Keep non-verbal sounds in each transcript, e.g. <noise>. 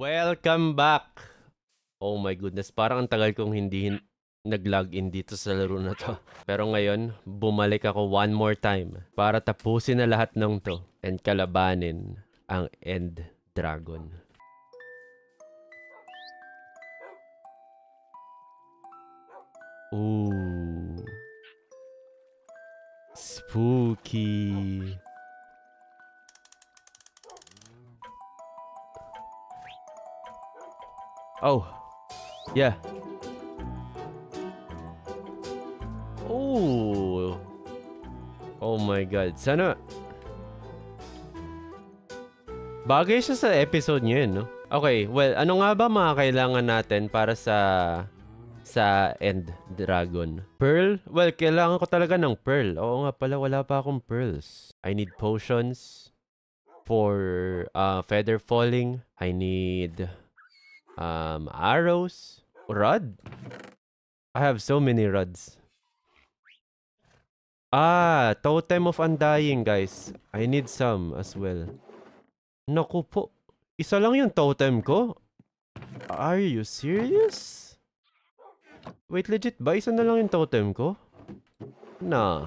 Welcome back! Oh my goodness, parang ang tagal kong hindi nag-login dito sa laro na to. <laughs> Pero ngayon, bumalik ako one more time para tapusin na lahat ng to and kalabanin ang End Dragon. Ooh. Spooky. Oh. Yeah. Oh. Oh my god. Sana... Bagay siya sa episode niyo eh, no? Okay, well, ano nga ba mga kailangan natin para sa sa End Dragon? Pearl? Well, kailangan ko talaga ng pearl. Oo nga pala, wala pa akong pearls. I need potions for uh, feather falling. I need Um, arrows? Rod? I have so many rods. Ah, Totem of Undying, guys. I need some as well. Naku po. Isa lang yung totem ko? Are you serious? Wait, legit ba? Isa na lang yung totem ko? Nah.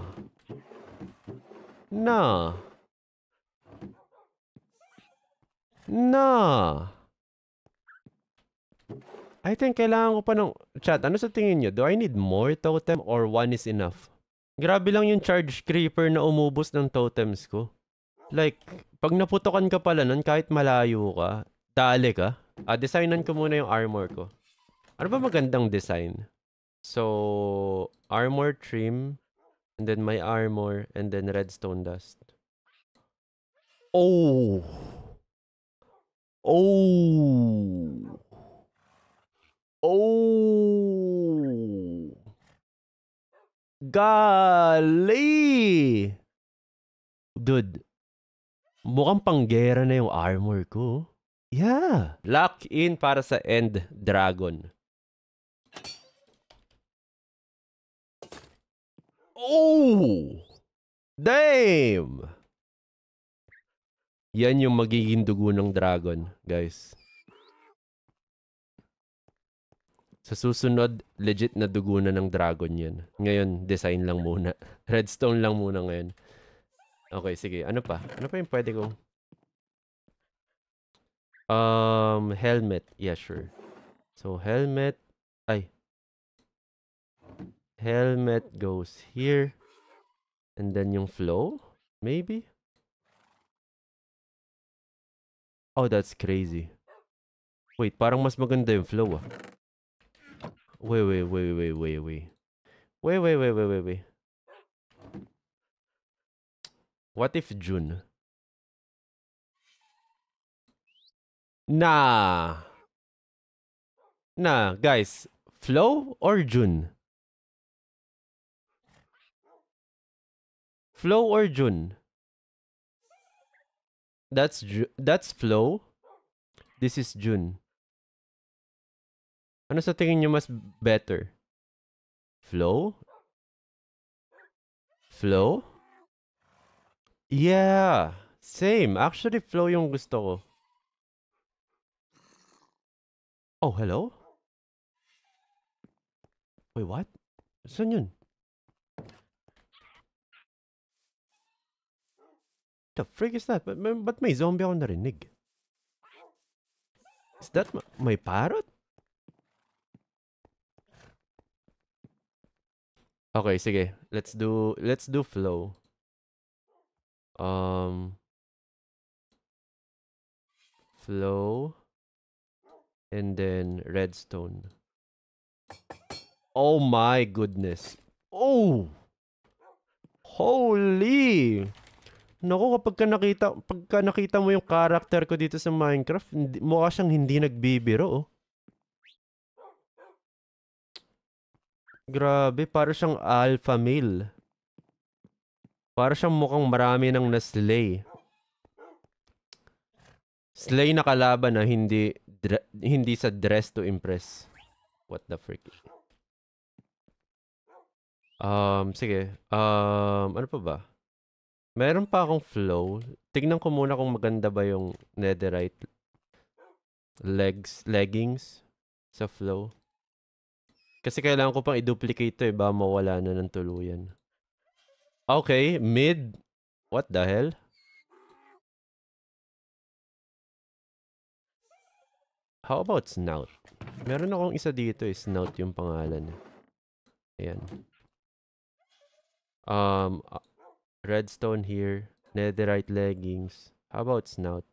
Nah. Nah. I think kailangan ko pa ng... Chat, ano sa tingin nyo? Do I need more totem or one is enough? Grabe lang yung charge creeper na umubos ng totems ko. Like, pag naputokan ka pala nun, kahit malayo ka, dali ka. Ah, designan ko muna yung armor ko. Ano ba magandang design? So, armor trim, and then my armor, and then redstone dust. Oh! Oh! Oh. Golly! Dude, mukhang panggera na yung armor ko. Yeah. Lock in para sa End Dragon. Oh! Damn! Yan yung magiging dugo ng dragon, guys. Sa susunod, legit na dugo na ng dragon yun. Ngayon, design lang muna. <laughs> Redstone lang muna ngayon. Okay, sige. Ano pa? Ano pa yung pwede ko? Um, helmet. Yeah, sure. So, helmet. Ay. Helmet goes here. And then yung flow? Maybe? Oh, that's crazy. Wait, parang mas maganda yung flow ah. Wait, wait, wait, wait, wait, wait. Wait, wait, wait, wait, wait, wait. What if June? Nah. Nah, guys. Flow or June? Flow or June? That's Ju that's Flow. This is June. Ano sa tingin nyo mas better? Flow? Flow? Yeah! Same. Actually, flow yung gusto ko. Oh, hello? Wait, what? Saan yun? The freak is that? But, but may zombie ako narinig. Is that my, my parrot? Okay, sige. Let's do let's do flow. Um flow and then redstone. Oh my goodness. Oh. Holy. Nako kapag ka nakita pagka nakita mo yung character ko dito sa Minecraft, hindi, mukha siyang hindi nagbibiro oh. Grabe, para siyang alpha male. Para siyang mukhang marami nang naslay. Slay na kalaban na hindi hindi sa dress to impress. What the frick? Um, sige. Um, ano pa ba? Meron pa akong flow. Tingnan ko muna kung maganda ba yung netherite legs, leggings sa flow. Kasi kailangan ko pang i-duplicate to eh. Ba mawala na ng tuluyan. Okay, mid. What the hell? How about snout? Meron akong isa dito eh. Snout yung pangalan. Eh. Ayan. Um, redstone here. Netherite leggings. How about snout?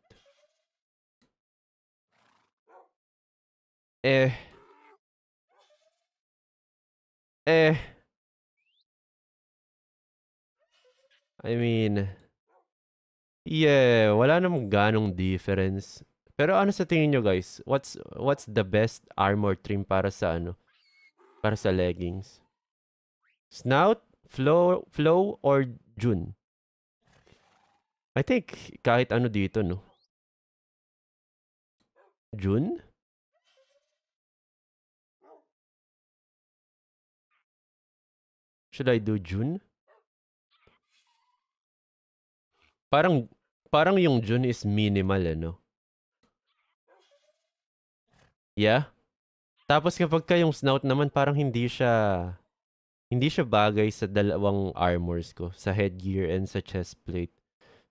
Eh, eh. I mean, yeah, wala namang ganong difference. Pero ano sa tingin nyo guys? What's what's the best armor trim para sa ano? Para sa leggings? Snout, flow, flow or June? I think kahit ano dito no. June? Should I do June? Parang, parang yung June is minimal, ano? Yeah? Tapos kapag ka yung snout naman, parang hindi siya, hindi siya bagay sa dalawang armors ko, sa headgear and sa chest plate.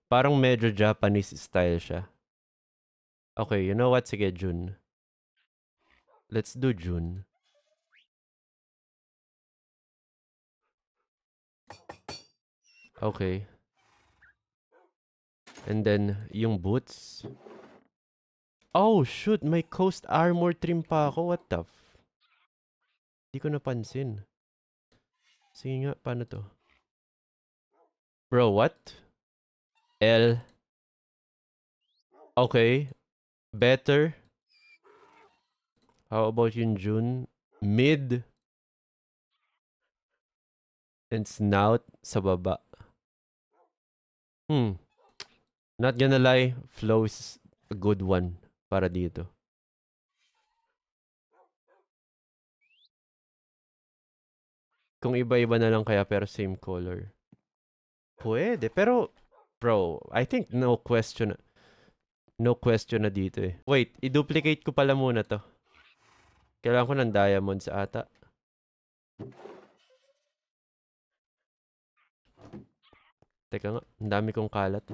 Parang medyo Japanese style siya. Okay, you know what? Sige, June. Let's do June. Okay. And then, yung boots. Oh, shoot! May Coast Armor trim pa ako. What the f... Hindi ko napansin. Sige nga, paano to? Bro, what? L. Okay. Better. How about yung June? Mid. And snout sa baba. Hmm. Not gonna lie, flow is a good one para dito. Kung iba-iba na lang kaya pero same color. Pwede, pero bro, I think no question. No question na dito eh. Wait, i-duplicate ko pala muna to. Kailangan ko ng diamonds ata. Teka nga, ang dami kong kalat.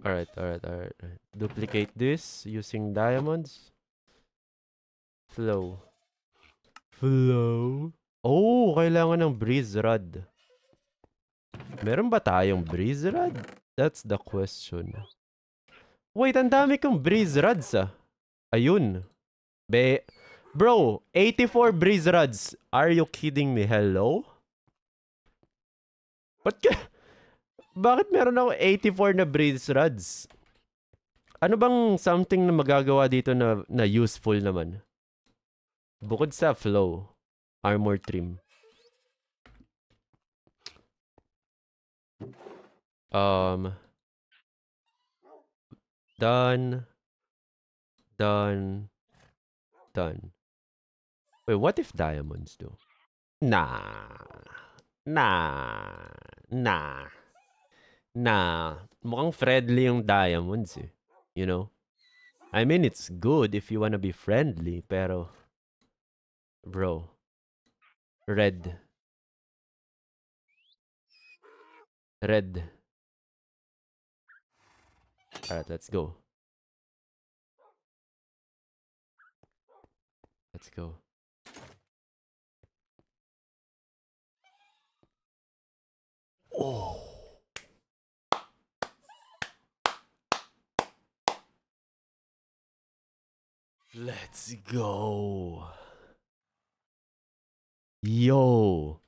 Alright, alright, alright. Duplicate this using diamonds. Flow. Flow. Oh, kailangan ng breeze rod. Meron ba tayong breeze rod? That's the question. Wait, ang dami kong breeze rods ah. Ayun. Be, Bro, 84 breeze rods. Are you kidding me? Hello? Ba't ka... Bakit meron ako 84 na breeze rods? Ano bang something na magagawa dito na, na useful naman? Bukod sa flow, armor trim. Um, done, done, done. Wait, what if diamonds do? Nah. Nah. Nah. Nah. Mukhang friendly yung diamonds eh. You know? I mean, it's good if you wanna be friendly, pero... Bro. Red. Red. Alright, let's go. Let's go. Oh. Let's go. Yo.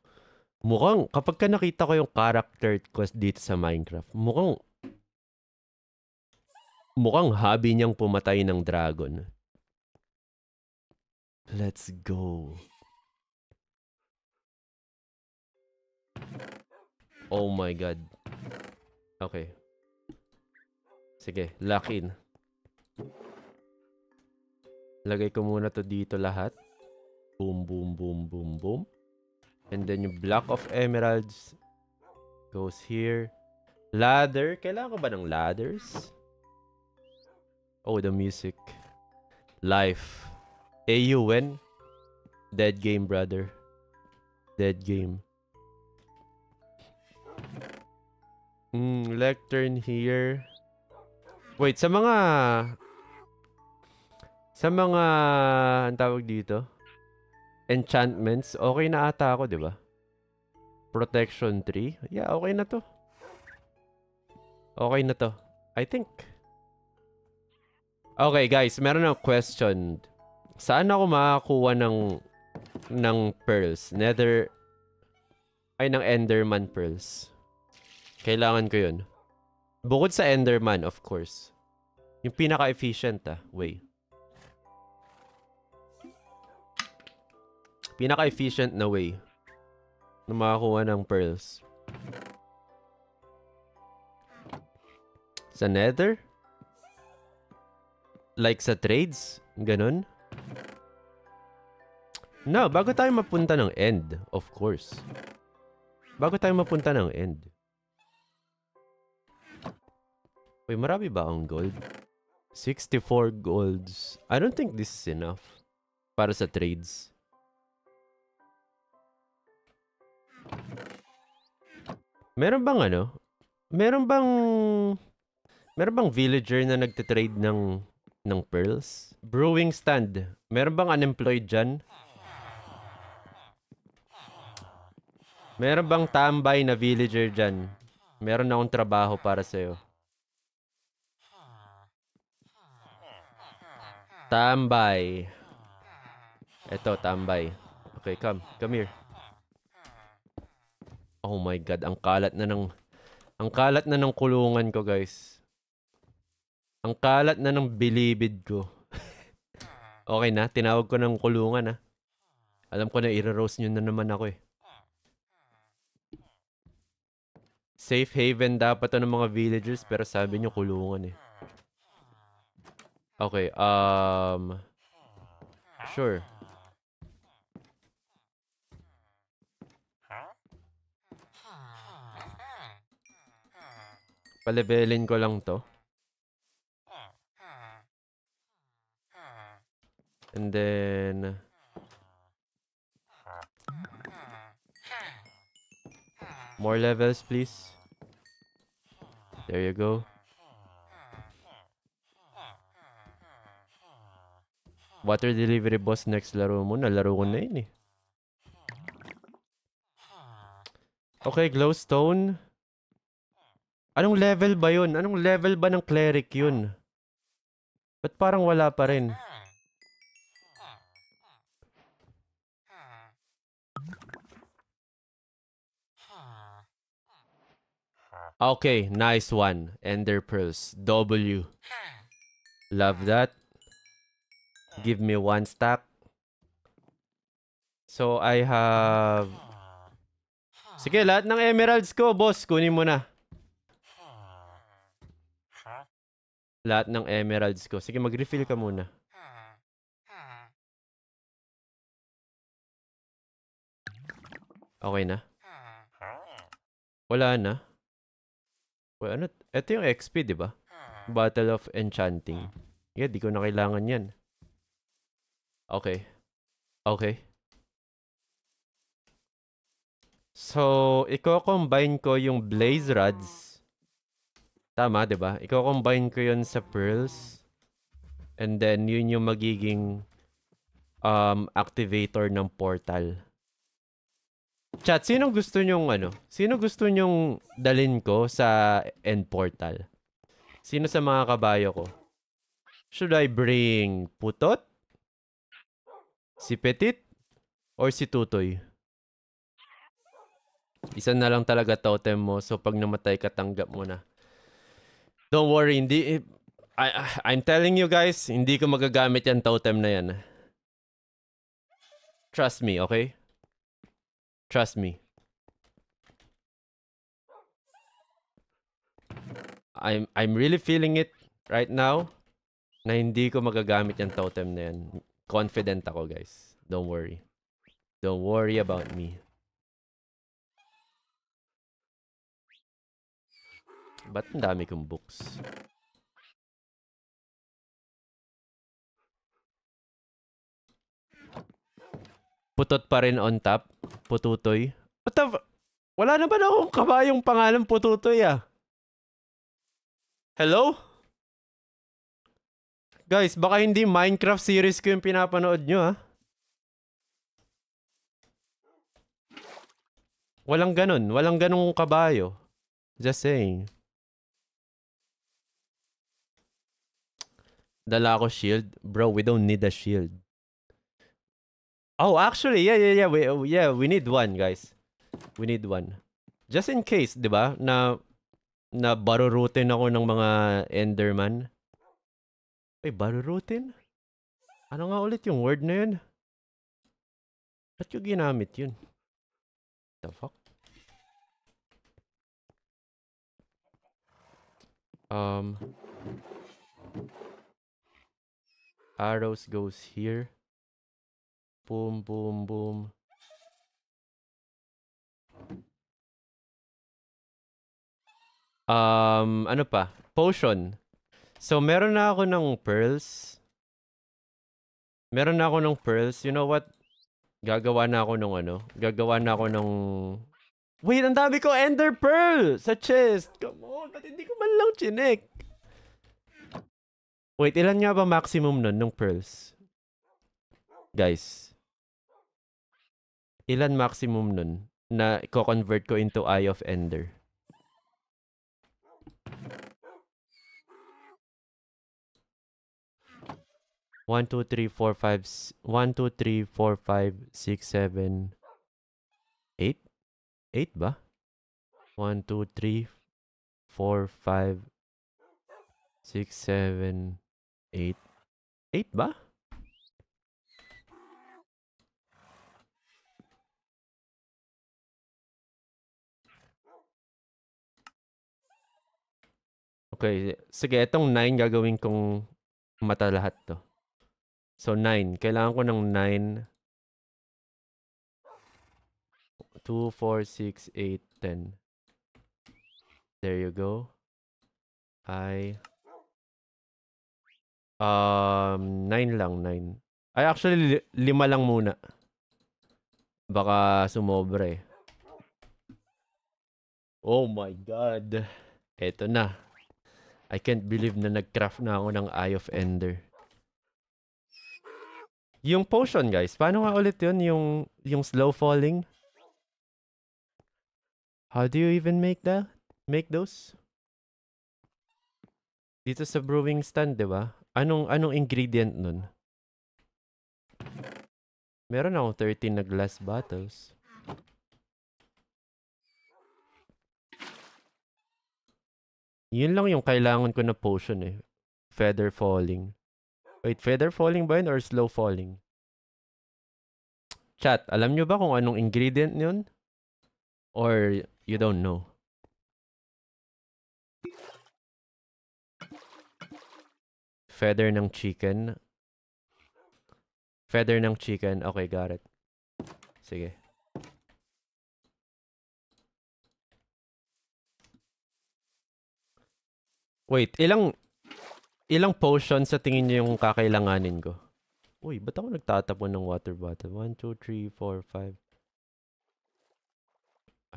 Mukhang kapag ka nakita ko yung character quest dito sa Minecraft, mukhang mukhang hobby niyang pumatay ng dragon. Let's go. Oh my god. Okay. Sige, lock in. Lagay ko muna to dito lahat. Boom, boom, boom, boom, boom. And then yung block of emeralds goes here. Ladder? Kailangan ko ba ng ladders? Oh, the music. Life. AUN. Dead game, brother. Dead game. Mm, lectern here. Wait, sa mga... Sa mga... Ang tawag dito? Enchantments. Okay na ata ako, di ba? Protection 3. Yeah, okay na to. Okay na to. I think. Okay, guys. Meron ng question. Saan ako makakuha ng... ng pearls? Nether... Ay, ng Enderman pearls. Kailangan ko yun. Bukod sa Enderman, of course. Yung pinaka-efficient ah, way. Pinaka-efficient na way na makakuha ng pearls. Sa nether? Like sa trades? Ganun? No, bago tayo mapunta ng end, of course. Bago tayo mapunta ng end. Wait, marami ba ang gold? 64 golds. I don't think this is enough para sa trades. Meron bang ano? Meron bang Meron bang villager na nagte-trade ng ng pearls? Brewing stand. Meron bang unemployed diyan? Meron bang tambay na villager diyan? Meron na akong trabaho para sa iyo. Tambay. Ito, tambay. Okay, come. Come here. Oh my god, ang kalat na ng... Ang kalat na ng kulungan ko, guys. Ang kalat na ng bilibid ko. <laughs> okay na, tinawag ko ng kulungan, ha. Alam ko na, i-roast nyo na naman ako, eh. Safe haven dapat to ng mga villagers, pero sabi nyo kulungan, eh. Okay, um... Sure. Palebelin ko lang to. And then... More levels, please. There you go. Water delivery boss next laro mo. Nalaro ko na yun eh. Okay, glowstone. Anong level ba 'yon? Anong level ba ng cleric 'yon? But parang wala pa rin? Okay, nice one. Ender Pearls. W. Love that give me one stack. So, I have... Sige, lahat ng emeralds ko, boss. Kunin mo na. Lahat ng emeralds ko. Sige, mag-refill ka muna. Okay na. Wala na. Well, ano? Ito yung XP, di ba? Battle of Enchanting. Yeah, di ko na kailangan yan. Okay. Okay. So, iko-combine ko yung blaze rods. Tama, 'di ba? Iko-combine ko yun sa pearls. And then yun yung magiging um activator ng portal. Chat, sino gusto nyong ano? Sino gusto nyong dalin ko sa end portal? Sino sa mga kabayo ko? Should I bring putot? Si Petit or si Tutoy? Isa na lang talaga totem mo. So, pag namatay ka, tanggap mo na. Don't worry, hindi... Eh, I, I'm telling you guys, hindi ko magagamit yan totem na yan. Trust me, okay? Trust me. I'm I'm really feeling it right now na hindi ko magagamit yung totem na yan. Confident ako, guys. Don't worry. Don't worry about me. Ba't ang dami kong books? Putot pa rin on top. Pututoy. What the... Wala na ba na akong kabayong pangalan Pututoy ah. Hello? Guys, baka hindi Minecraft series ko yung pinapanood nyo, ha? Walang ganun. Walang ganung kabayo. Just saying. Dala ko shield. Bro, we don't need a shield. Oh, actually, yeah, yeah, yeah. We, yeah, we need one, guys. We need one. Just in case, di ba, na, na barurutin ako ng mga Enderman. Ay, barurutin? Ano nga ulit yung word na yun? Ba't yung ginamit yun? The fuck? Um, arrows goes here. Boom, boom, boom. Um, ano pa? Potion. So, meron na ako ng pearls. Meron na ako ng pearls. You know what? Gagawa na ako ng ano? Gagawa na ako ng... Wait, ang dami ko ender pearl sa chest. Come on, ba't hindi ko man lang chinek? Wait, ilan nga ba maximum nun ng pearls? Guys. Ilan maximum nun na ko convert ko into Eye of Ender? 1, 2, 3, 4, 5, 1, 2, 3, 4, 5, 6, 7, 8? 8 ba? 1, 2, 3, 4, 5, 6, 7, 8. 8 ba? Okay, sige, itong 9 gagawin kong mata lahat to. So, 9. Kailangan ko ng 9. 2, 4, 6, 8, 10. There you go. I... Um, 9 lang, 9. Ay, actually, lima lang muna. Baka sumobre. Oh my God. Eto na. I can't believe na nagcraft na ako ng Eye of Ender. Yung potion, guys. Paano nga ulit yun? Yung, yung slow falling? How do you even make that? Make those? Dito sa brewing stand, di ba? Anong, anong ingredient nun? Meron akong 13 na glass bottles. Yun lang yung kailangan ko na potion eh. Feather falling. Wait, feather falling ba yun or slow falling? Chat, alam nyo ba kung anong ingredient yun? Or you don't know? Feather ng chicken. Feather ng chicken. Okay, got it. Sige. Wait, ilang Ilang potion sa tingin niyo yung kakailanganin ko? Uy, ba't ako nagtatapon ng water bottle? 1, 2, 3, 4,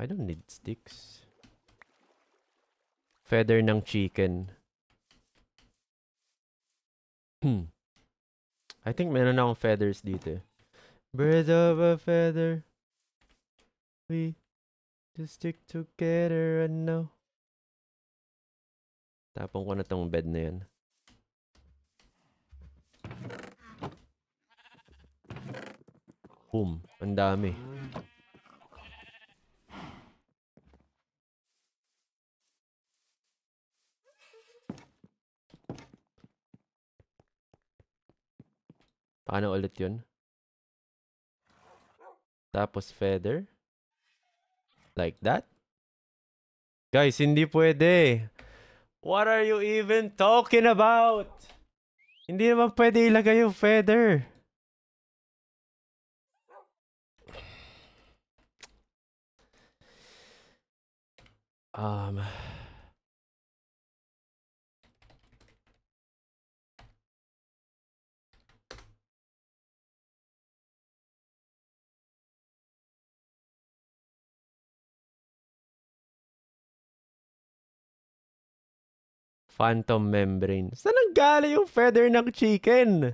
5. I don't need sticks. Feather ng chicken. Hmm. I think meron akong feathers dito. Eh. Birds of a feather. We just stick together and know. Tapon ko na tong bed na yan. Boom. Ang dami. Paano ulit yun? Tapos feather. Like that? Guys, hindi pwede. What are you even talking about? Hindi naman pwede ilagay yung feather. Um... Phantom membrane. Saan ang gala yung feather ng chicken?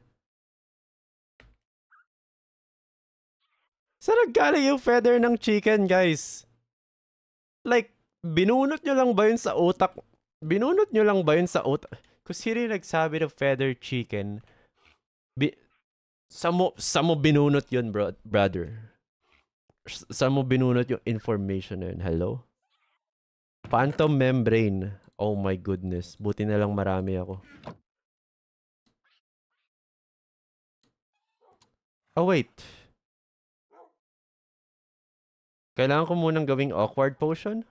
Saan ang gala yung feather ng chicken, guys? Like, binunot nyo lang ba yun sa utak? Binunot nyo lang ba yun sa utak? Kasi hindi nagsabi ng feather chicken, bi- sa mo, sa mo binunot yun, bro, brother. Sa mo binunot yung information na yun. Hello? Phantom membrane. Oh my goodness. Buti na lang marami ako. Oh wait. Kailangan ko munang gawing awkward potion?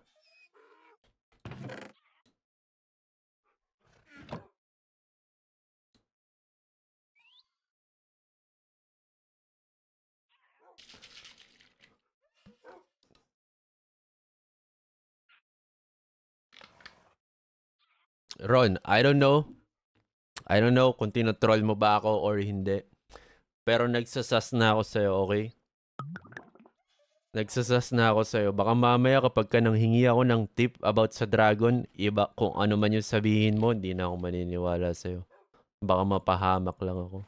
Ron, I don't know. I don't know kung tinotroll mo ba ako or hindi. Pero nagsasas na ako sa'yo, okay? Nagsasas na ako sa'yo. Baka mamaya kapag ka nanghingi ako ng tip about sa dragon, iba kung ano man yung sabihin mo, hindi na ako maniniwala sa'yo. Baka mapahamak lang ako.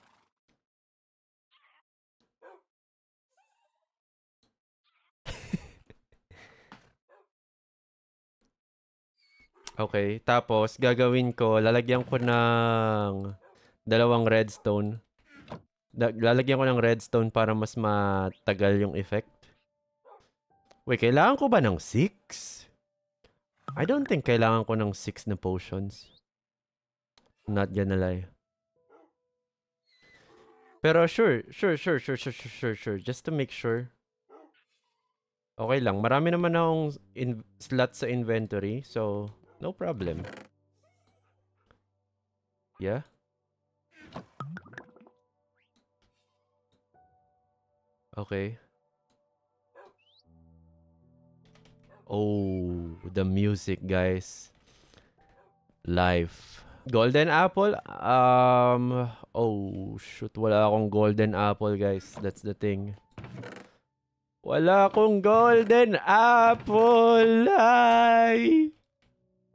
Okay, tapos gagawin ko, lalagyan ko ng dalawang redstone. Da lalagyan ko ng redstone para mas matagal yung effect. Wait, kailangan ko ba ng 6? I don't think kailangan ko ng 6 na potions. not gonna lie. Pero sure, sure, sure, sure, sure, sure, sure, sure. Just to make sure. Okay lang. Marami naman akong in slot sa inventory. So, No problem. Yeah? Okay. Oh, the music, guys. Life. Golden apple? Um, oh, shoot. Wala akong golden apple, guys. That's the thing. Wala akong golden apple! Ay!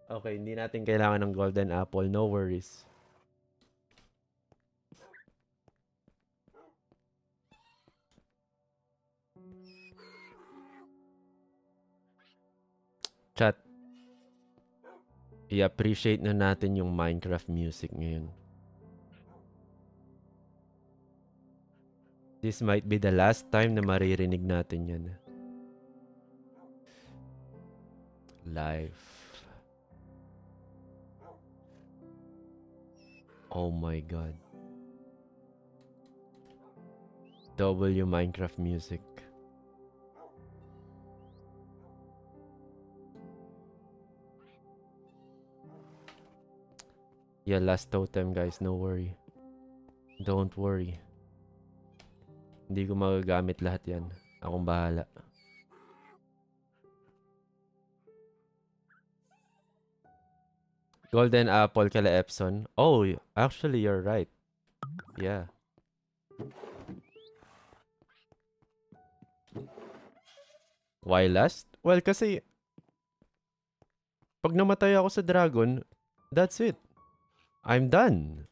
Okay, hindi natin kailangan ng golden apple. No worries. Chat. I-appreciate na natin yung Minecraft music ngayon. This might be the last time na maririnig natin yan. Life. Oh my god. W Minecraft music. Yeah, last totem guys, no worry. Don't worry. Hindi ko magagamit lahat yan. Akong bahala. Golden apple Kalle, Epson. Oh, actually you're right. Yeah. Why last? Well, kasi... Pag namatay ako sa dragon, that's it. I'm done.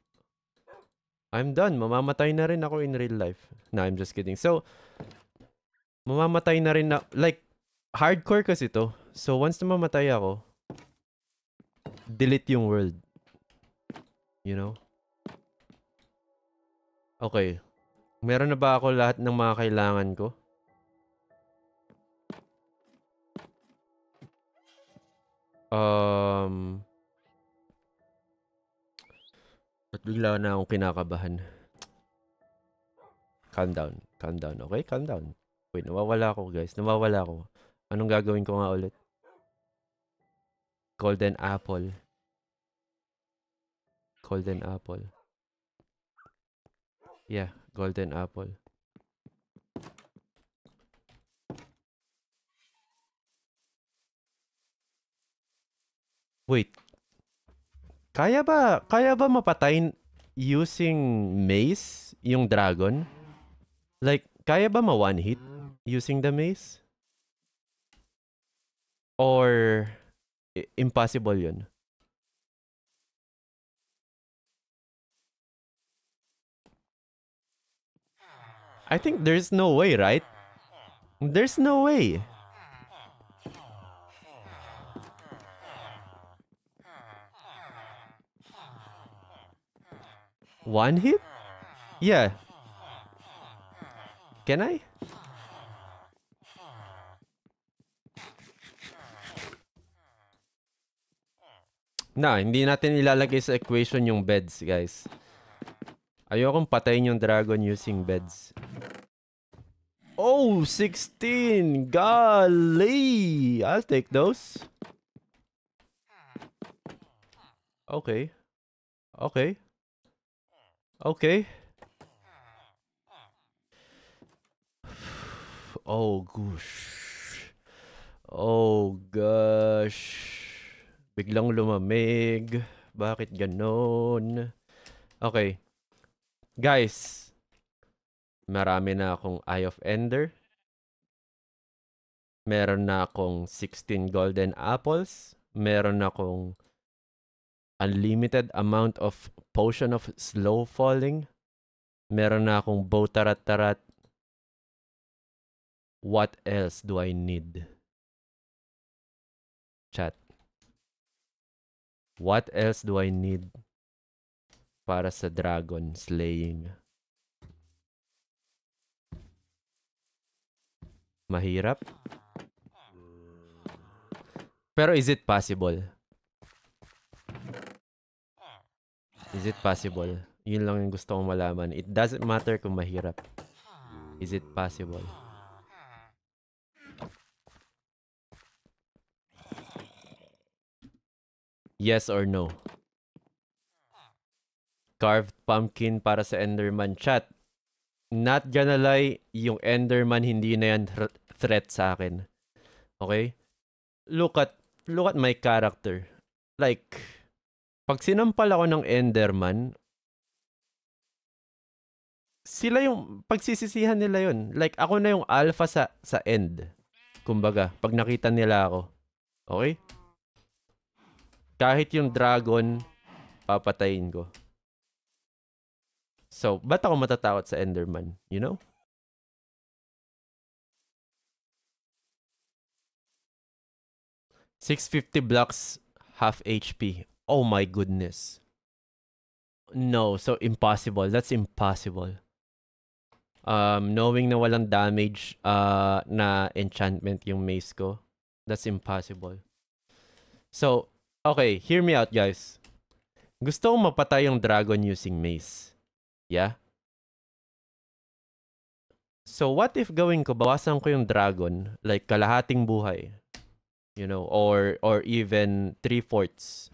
I'm done. Mamamatay na rin ako in real life. Nah, I'm just kidding. So, mamamatay na rin na... Like, hardcore kasi to. So, once na mamatay ako, delete yung world. You know? Okay. Meron na ba ako lahat ng mga kailangan ko? Um... At bigla na akong kinakabahan. Calm down. Calm down. Okay? Calm down. Wait, nawawala ako guys. Nawawala ako. Anong gagawin ko nga ulit? Golden apple golden apple. Yeah, golden apple. Wait. Kaya ba, kaya ba mapatay using mace yung dragon? Like, kaya ba ma one hit using the mace? Or impossible yun? I think there's no way, right? There's no way. One hit? Yeah. Can I? Na, hindi natin ilalagay sa equation yung beds, guys. Ayokong patayin yung dragon using beds. Oh, 16. Golly. I'll take those. Okay. Okay. Okay. Oh, gosh. Oh, gosh. Biglang lumamig. Bakit ganon? Okay. Guys, Marami na akong Eye of Ender. Meron na akong 16 golden apples. Meron na akong unlimited amount of potion of slow falling. Meron na akong bow tarat-tarat. What else do I need? Chat. What else do I need para sa dragon slaying? Mahirap. Pero is it possible? Is it possible? Yun lang yung gusto kong malaman. It doesn't matter kung mahirap. Is it possible? Yes or no? Carved pumpkin para sa Enderman chat. Not gonna lie, yung Enderman hindi na yan threat sa akin. Okay? Look at look at my character. Like pag sinampal ako ng Enderman, sila yung pagsisisihan nila yon. Like ako na yung alpha sa sa end. Kumbaga, pag nakita nila ako. Okay? Kahit yung dragon papatayin ko. So, ba't ako matatakot sa Enderman? You know? 650 blocks, half HP. Oh my goodness. No, so impossible. That's impossible. Um, knowing na walang damage uh, na enchantment yung mace ko, that's impossible. So, okay, hear me out guys. Gusto kong mapatay yung dragon using mace. Yeah? So what if gawin ko, bawasan ko yung dragon, like kalahating buhay you know, or or even three-fourths.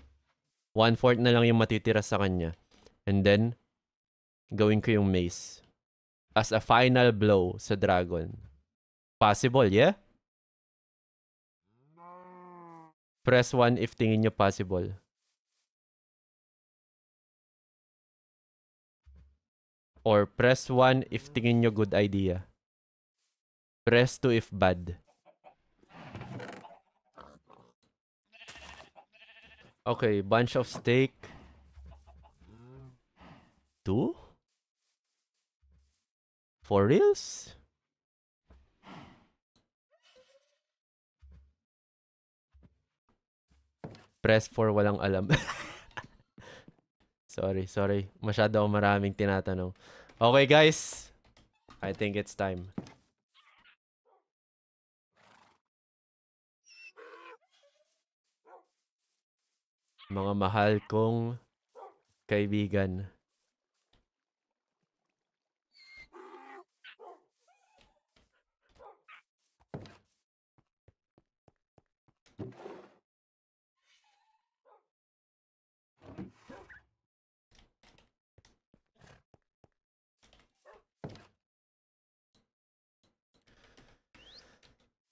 One-fourth na lang yung matitira sa kanya. And then, gawin ko yung mace as a final blow sa dragon. Possible, yeah? Press 1 if tingin nyo possible. Or press 1 if tingin nyo good idea. Press 2 if bad. Okay, bunch of steak. Two? For reals? Press for walang alam. <laughs> sorry, sorry. Masyado maraming tinatanong. Okay, guys. I think it's time. mga mahal kong kaibigan.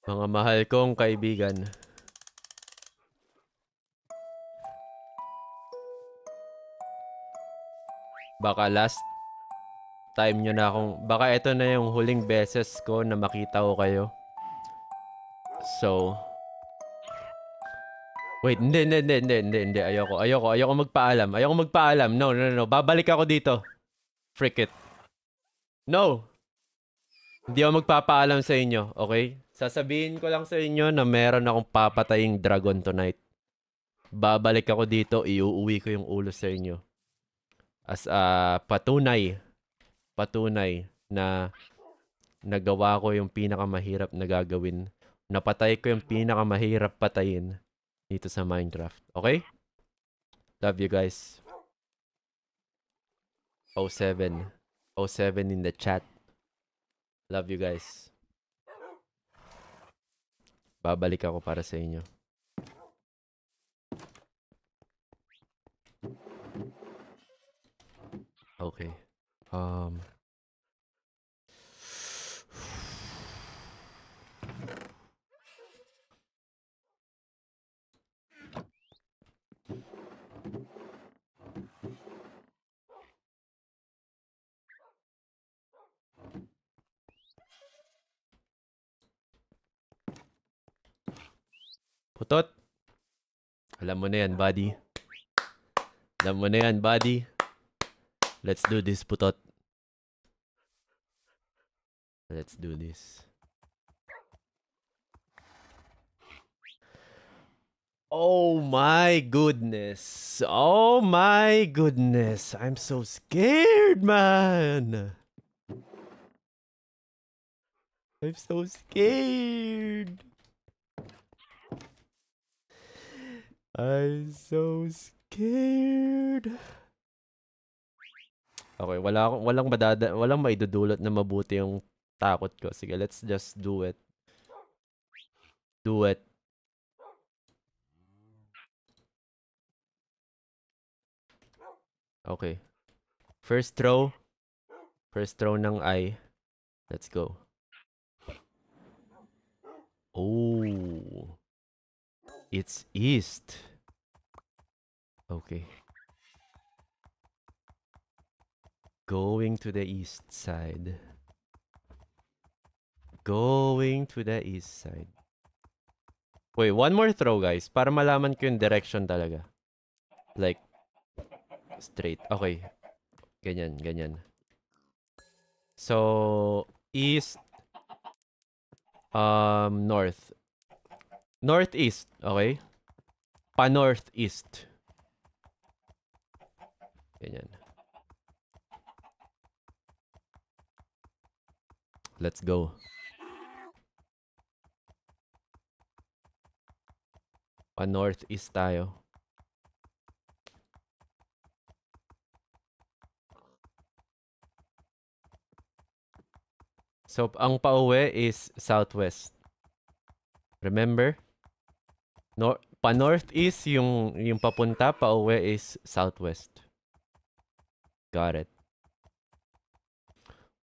Mga mahal kong kaibigan. baka last time nyo na akong, baka ito na yung huling beses ko na makita ko kayo. So, wait, hindi, hindi, hindi, hindi, hindi, hindi, ayoko, ayoko, ayoko magpaalam, ayoko magpaalam, no, no, no, no, babalik ako dito. Frick it. No! Hindi ako magpapaalam sa inyo, okay? Sasabihin ko lang sa inyo na meron akong papataying dragon tonight. Babalik ako dito, iuuwi ko yung ulo sa inyo as a patunay patunay na nagawa ko yung pinakamahirap na gagawin. Napatay ko yung pinakamahirap patayin dito sa Minecraft. Okay? Love you guys. 07. 07 in the chat. Love you guys. Babalik ako para sa inyo. Okay. Um. Putot. Alam mo na yan, buddy. Alam mo na yan, buddy. Let's do this, putot. Let's do this. Oh my goodness. Oh my goodness. I'm so scared, man. I'm so scared. I'm so scared. Okay, wala akong walang madada, walang maidudulot na mabuti yung takot ko. Sige, let's just do it. Do it. Okay. First throw. First throw ng I. Let's go. Oh. It's east. Okay. Going to the east side. Going to the east side. Wait, one more throw, guys. Para malaman ko yung direction talaga. Like, straight. Okay. Ganyan, ganyan. So, east, um, north. Northeast, okay? Pa-northeast. Ganyan. Let's go. Pa-northeast tayo. So, ang pauwi is southwest. Remember? Nor pa-northeast yung, yung papunta, pauwi is southwest. Got it.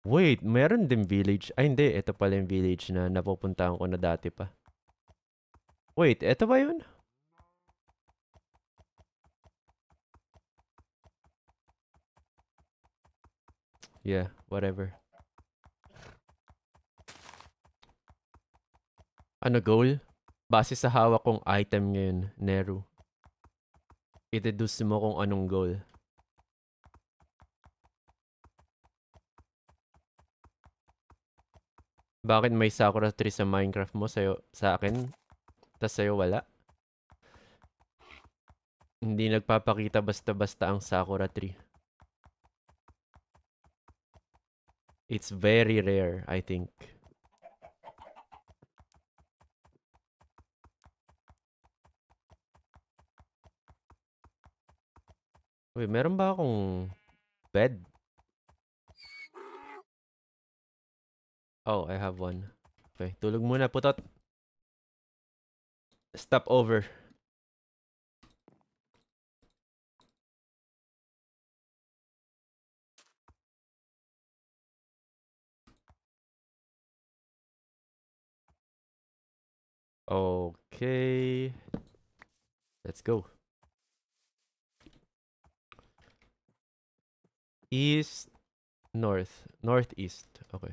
Wait, meron din village. Ay, hindi. Ito pala yung village na napupuntahan ko na dati pa. Wait, ito ba yun? Yeah, whatever. Ano goal? Base sa hawak kong item ngayon, Neru. Itidusin mo kung anong goal. Bakit may Sakura tree sa Minecraft mo sa'yo, sa akin? Tapos sa'yo wala? Hindi nagpapakita basta-basta ang Sakura tree. It's very rare, I think. Wait, meron ba akong bed? Oh, I have one. Okay, tulog muna, putot. Stop over. Okay. Let's go. East, north, northeast. Okay.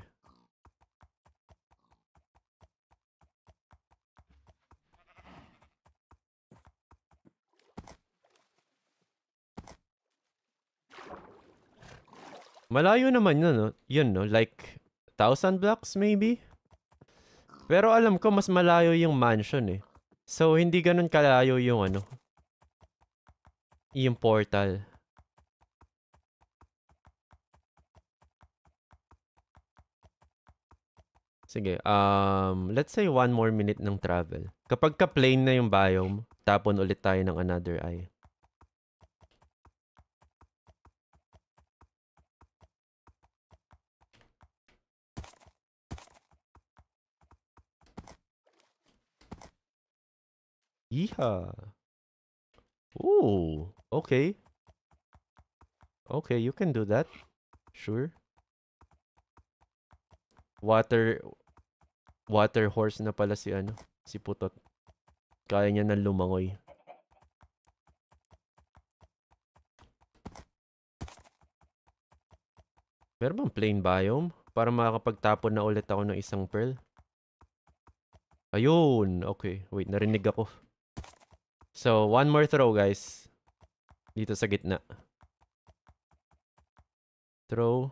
Malayo naman yun, no? Yun, no? Like, thousand blocks maybe? Pero alam ko, mas malayo yung mansion, eh. So, hindi ganun kalayo yung ano. Yung portal. Sige, um, let's say one more minute ng travel. Kapag ka-plane na yung biome, tapon ulit tayo ng another eye. Yeehaw. Ooh, okay. Okay, you can do that. Sure. Water water horse na pala si ano, si Putot. Kaya niya nang lumangoy. Meron bang plain biome? Para makakapagtapon na ulit ako ng isang pearl. Ayun! Okay. Wait, narinig ako. So, one more throw, guys. Dito sa gitna. Throw.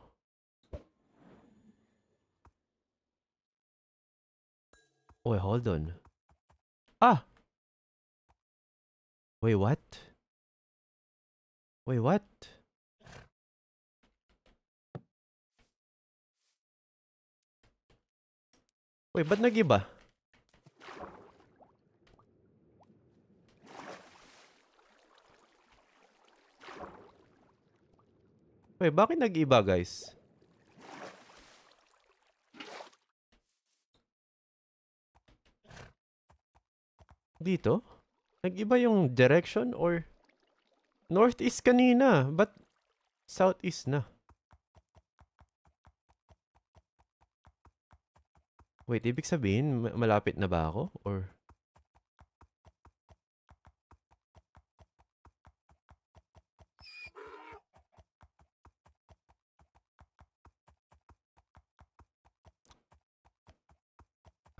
Wait, hold on. Ah! Wait, what? Wait, what? Wait, ba't nag-iba? Wait, bakit nag-iba guys? Dito? Nag-iba yung direction or... Northeast kanina, but southeast na. Wait, ibig sabihin malapit na ba ako? Or...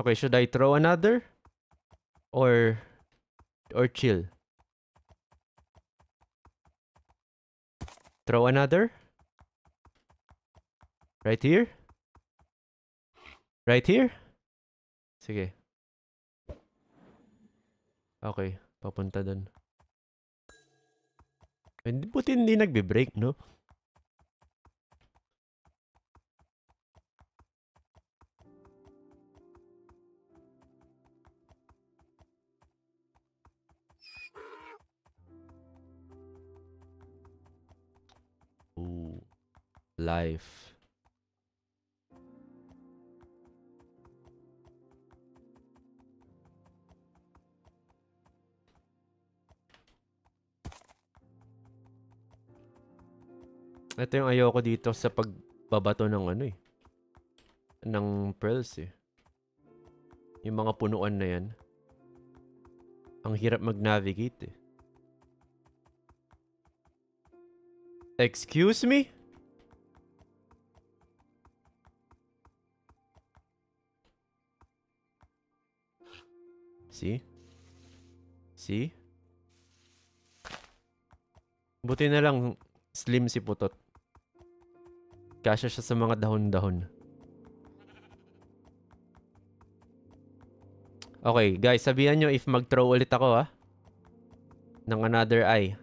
Okay, should I throw another? Or... Or chill? Throw another? Right here? Right here? Sige. Okay, papunta doon. Buti hindi nagbe-break, no? life. Ito yung ayoko dito sa pagbabato ng ano eh. Ng pearls eh. Yung mga punuan na yan. Ang hirap mag-navigate eh. Excuse me? See? See? Buti na lang slim si Putot. Kasya siya sa mga dahon-dahon. Okay, guys, sabihan nyo if mag-throw ulit ako, ha? Ng another eye.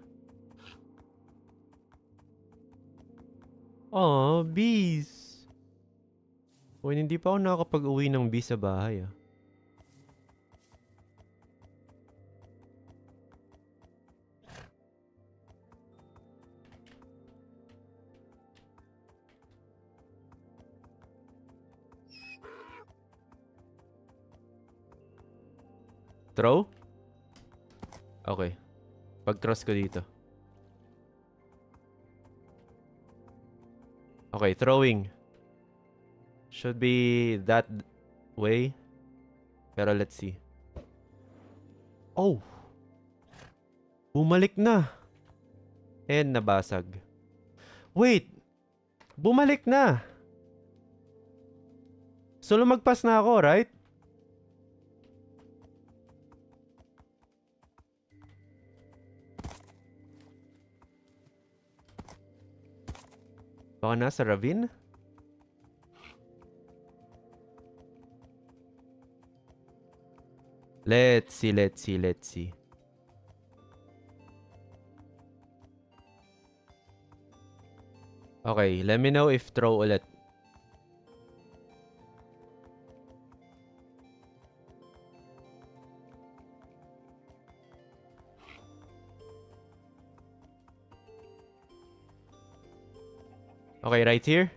Oh, bees! When hindi pa ako nakakapag-uwi ng bees sa bahay, ah. Throw? Okay. Pag-cross ko dito. Okay, throwing. Should be that way. Pero let's see. Oh! Bumalik na! And nabasag. Wait! Bumalik na! So lumagpas na ako, right? Baka nasa ravine? Let's see, let's see, let's see. Okay, let me know if throw ulit. Okay, right here.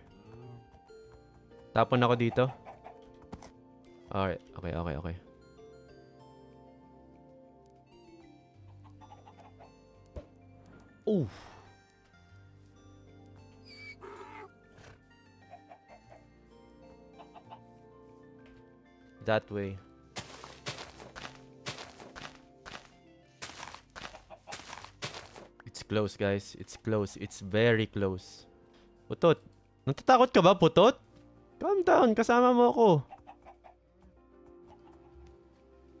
Tapon ako dito. Alright. Okay, okay, okay. Oof. That way. It's close, guys. It's close. It's very close. Putot. Natatakot ka ba, putot? Calm down, kasama mo ako.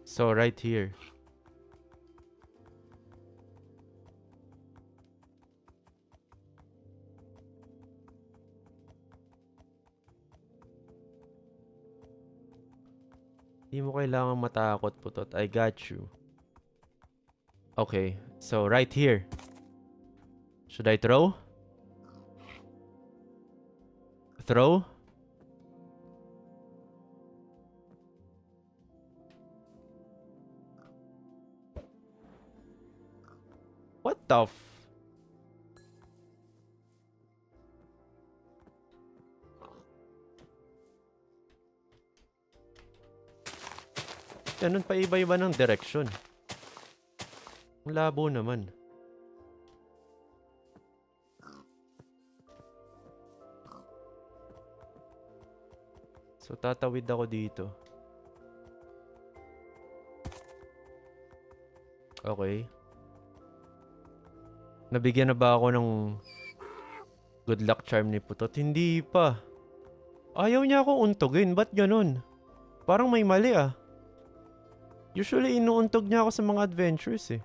So, right here. Hindi mo kailangan matakot, putot. I got you. Okay. So, right here. Should I throw? throw. What the f... Ganun pa iba-iba ng direction. Ang labo naman. So, tatawid ako dito. Okay. Nabigyan na ba ako ng good luck charm ni Putot? Hindi pa. Ayaw niya akong untugin. Ba't ganun? Parang may mali ah. Usually, inuuntog niya ako sa mga adventures eh.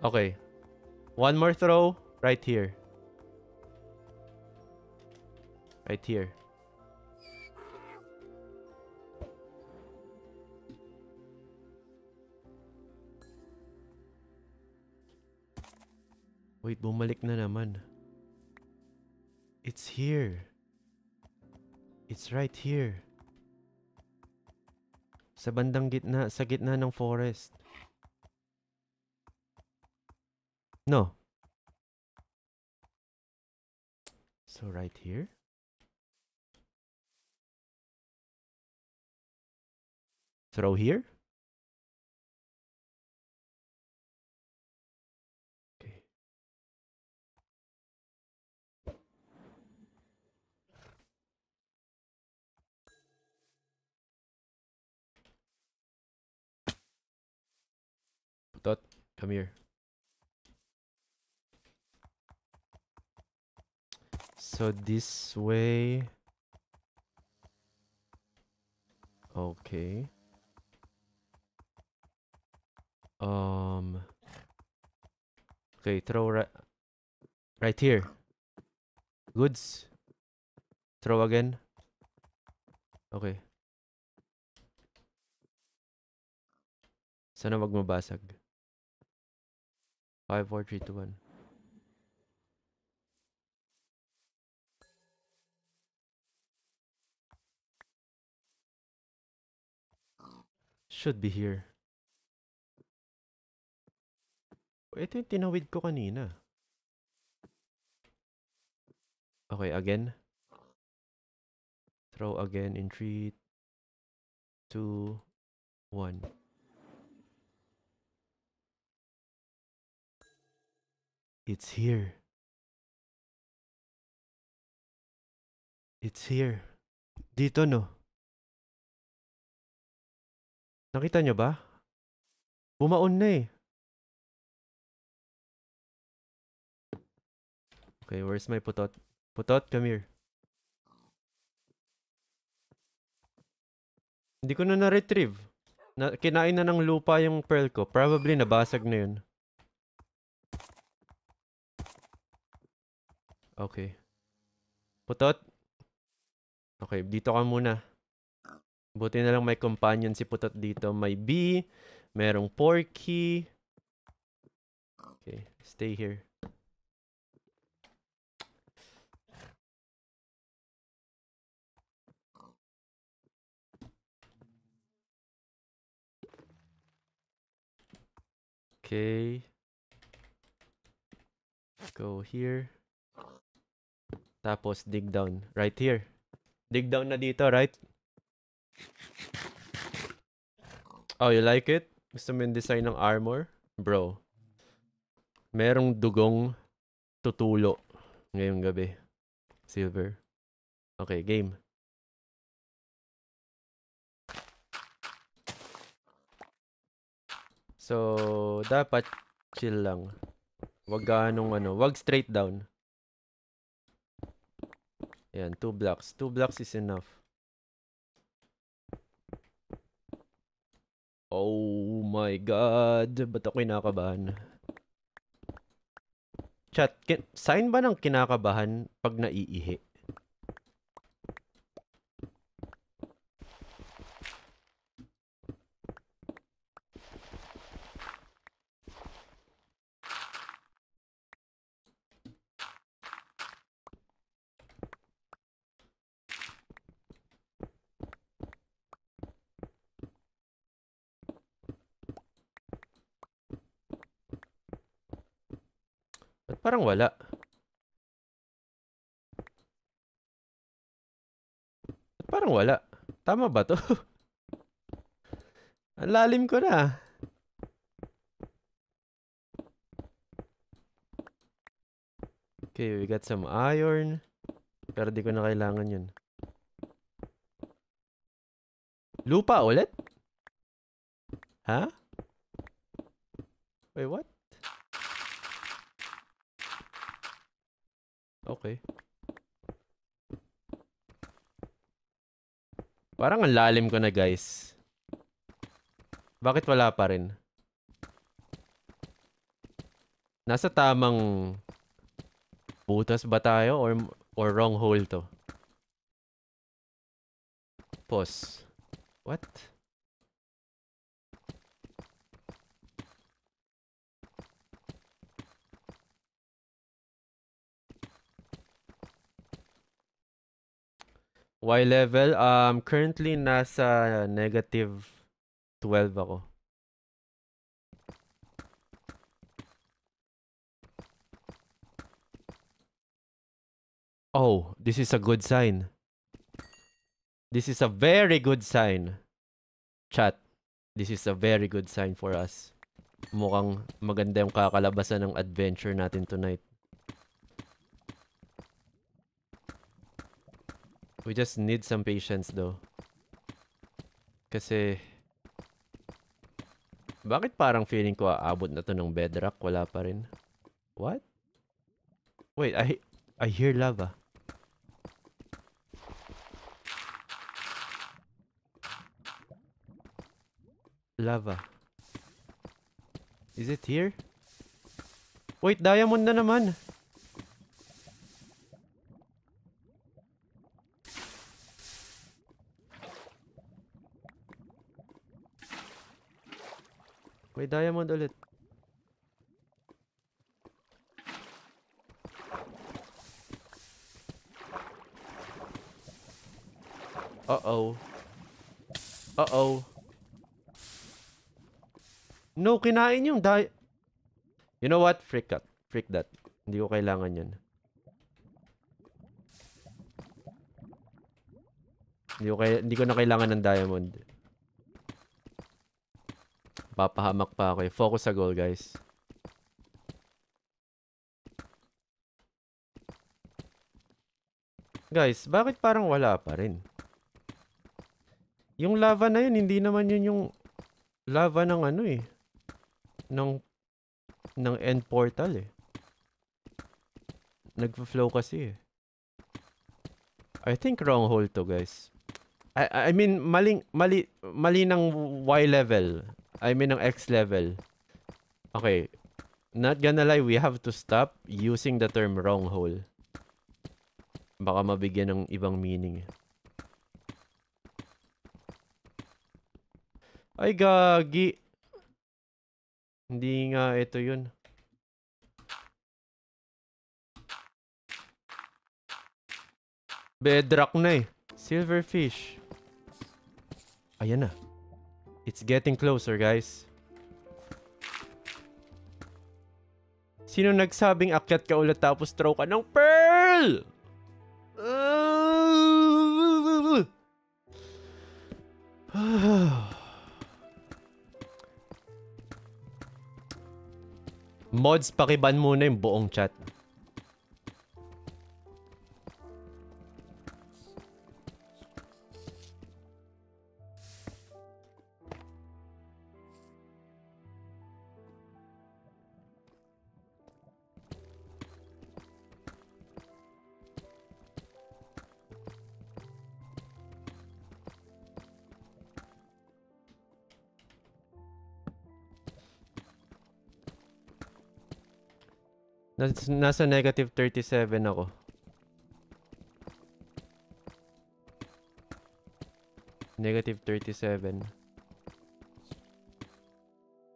Okay. One more throw right here. Right here. Wait, bumalik na naman. It's here. It's right here. Sa bandang gitna, sa gitna ng forest. No. So right here? throw here. Okay. Dot, come here. So this way. Okay. Um. Okay, throw right, right here. Goods. Throw again. Okay. Sana wag mabasag. 5, 4, 3, 2, 1. Should be here. Ito yung tinawid ko kanina. Okay, again. Throw again in 3, 2, 1. It's here. It's here. Dito, no? Nakita nyo ba? Bumaon na eh. Okay, where's my putot? Putot, come here. Hindi ko na na-retrieve. Na kinain na ng lupa yung pearl ko. Probably nabasag na yun. Okay. Putot? Okay, dito ka muna. Buti na lang may companion si Putot dito. May bee, merong porky. Okay, stay here. Okay. Go here. Tapos dig down. Right here. Dig down na dito, right? Oh, you like it? Gusto mo yung design ng armor? Bro. Merong dugong tutulo ngayong gabi. Silver. Okay, game. So, dapat chill lang. Huwag ganong ano, Huwag straight down. Ayan, two blocks. Two blocks is enough. Oh my god, ba't ako kinakabahan? Chat, kin sign ba ng kinakabahan pag naiihi? Parang wala. Parang wala. Tama ba to? <laughs> Ang lalim ko na. Okay, we got some iron. Pero di ko na kailangan yun. Lupa ulit? Ha? Huh? Wait, what? okay. Parang ang lalim ko na, guys. Bakit wala pa rin? Nasa tamang butas ba tayo or, or wrong hole to? Pause. What? Y level, um, currently nasa negative 12 ako. Oh, this is a good sign. This is a very good sign. Chat, this is a very good sign for us. Mukhang maganda yung kakalabasan ng adventure natin tonight. We just need some patience though. Kasi... Bakit parang feeling ko aabot na to ng bedrock? Wala pa rin. What? Wait, I, I hear lava. Lava. Is it here? Wait, diamond na naman! May diamond ulit. Uh-oh. Uh-oh. No, kinain yung di... You know what? Freak that. Freak that. Hindi ko kailangan yan. Hindi ko, kay hindi ko na kailangan ng diamond. Papahamak pa ako eh. Focus sa goal, guys. Guys, bakit parang wala pa rin? Yung lava na yun, hindi naman yun yung lava ng ano eh. Ng, ng end portal eh. nag flow kasi eh. I think wrong hole to guys. I, I mean, maling, mali, mali ng Y level. I mean, ng X level. Okay. Not gonna lie, we have to stop using the term wrong hole. Baka mabigyan ng ibang meaning. Ay, gagi. Hindi nga ito yun. Bedrock na eh. Silverfish. Ayan na. It's getting closer, guys. Sino nagsabing akyat ka ulit tapos throw ka ng pearl? Uh... <sighs> Mods, pakiban muna yung buong chat. Nas nasa negative 37 ako. Negative 37.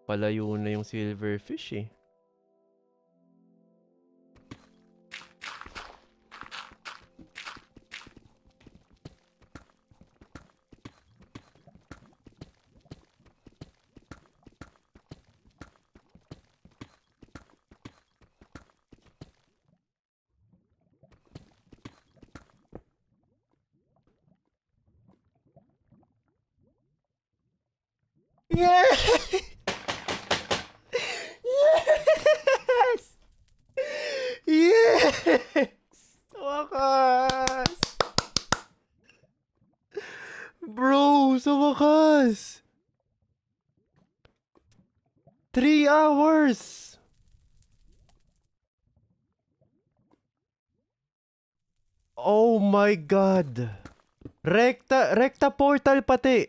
Palayo na yung silverfish eh. God! Recta, recta portal pati!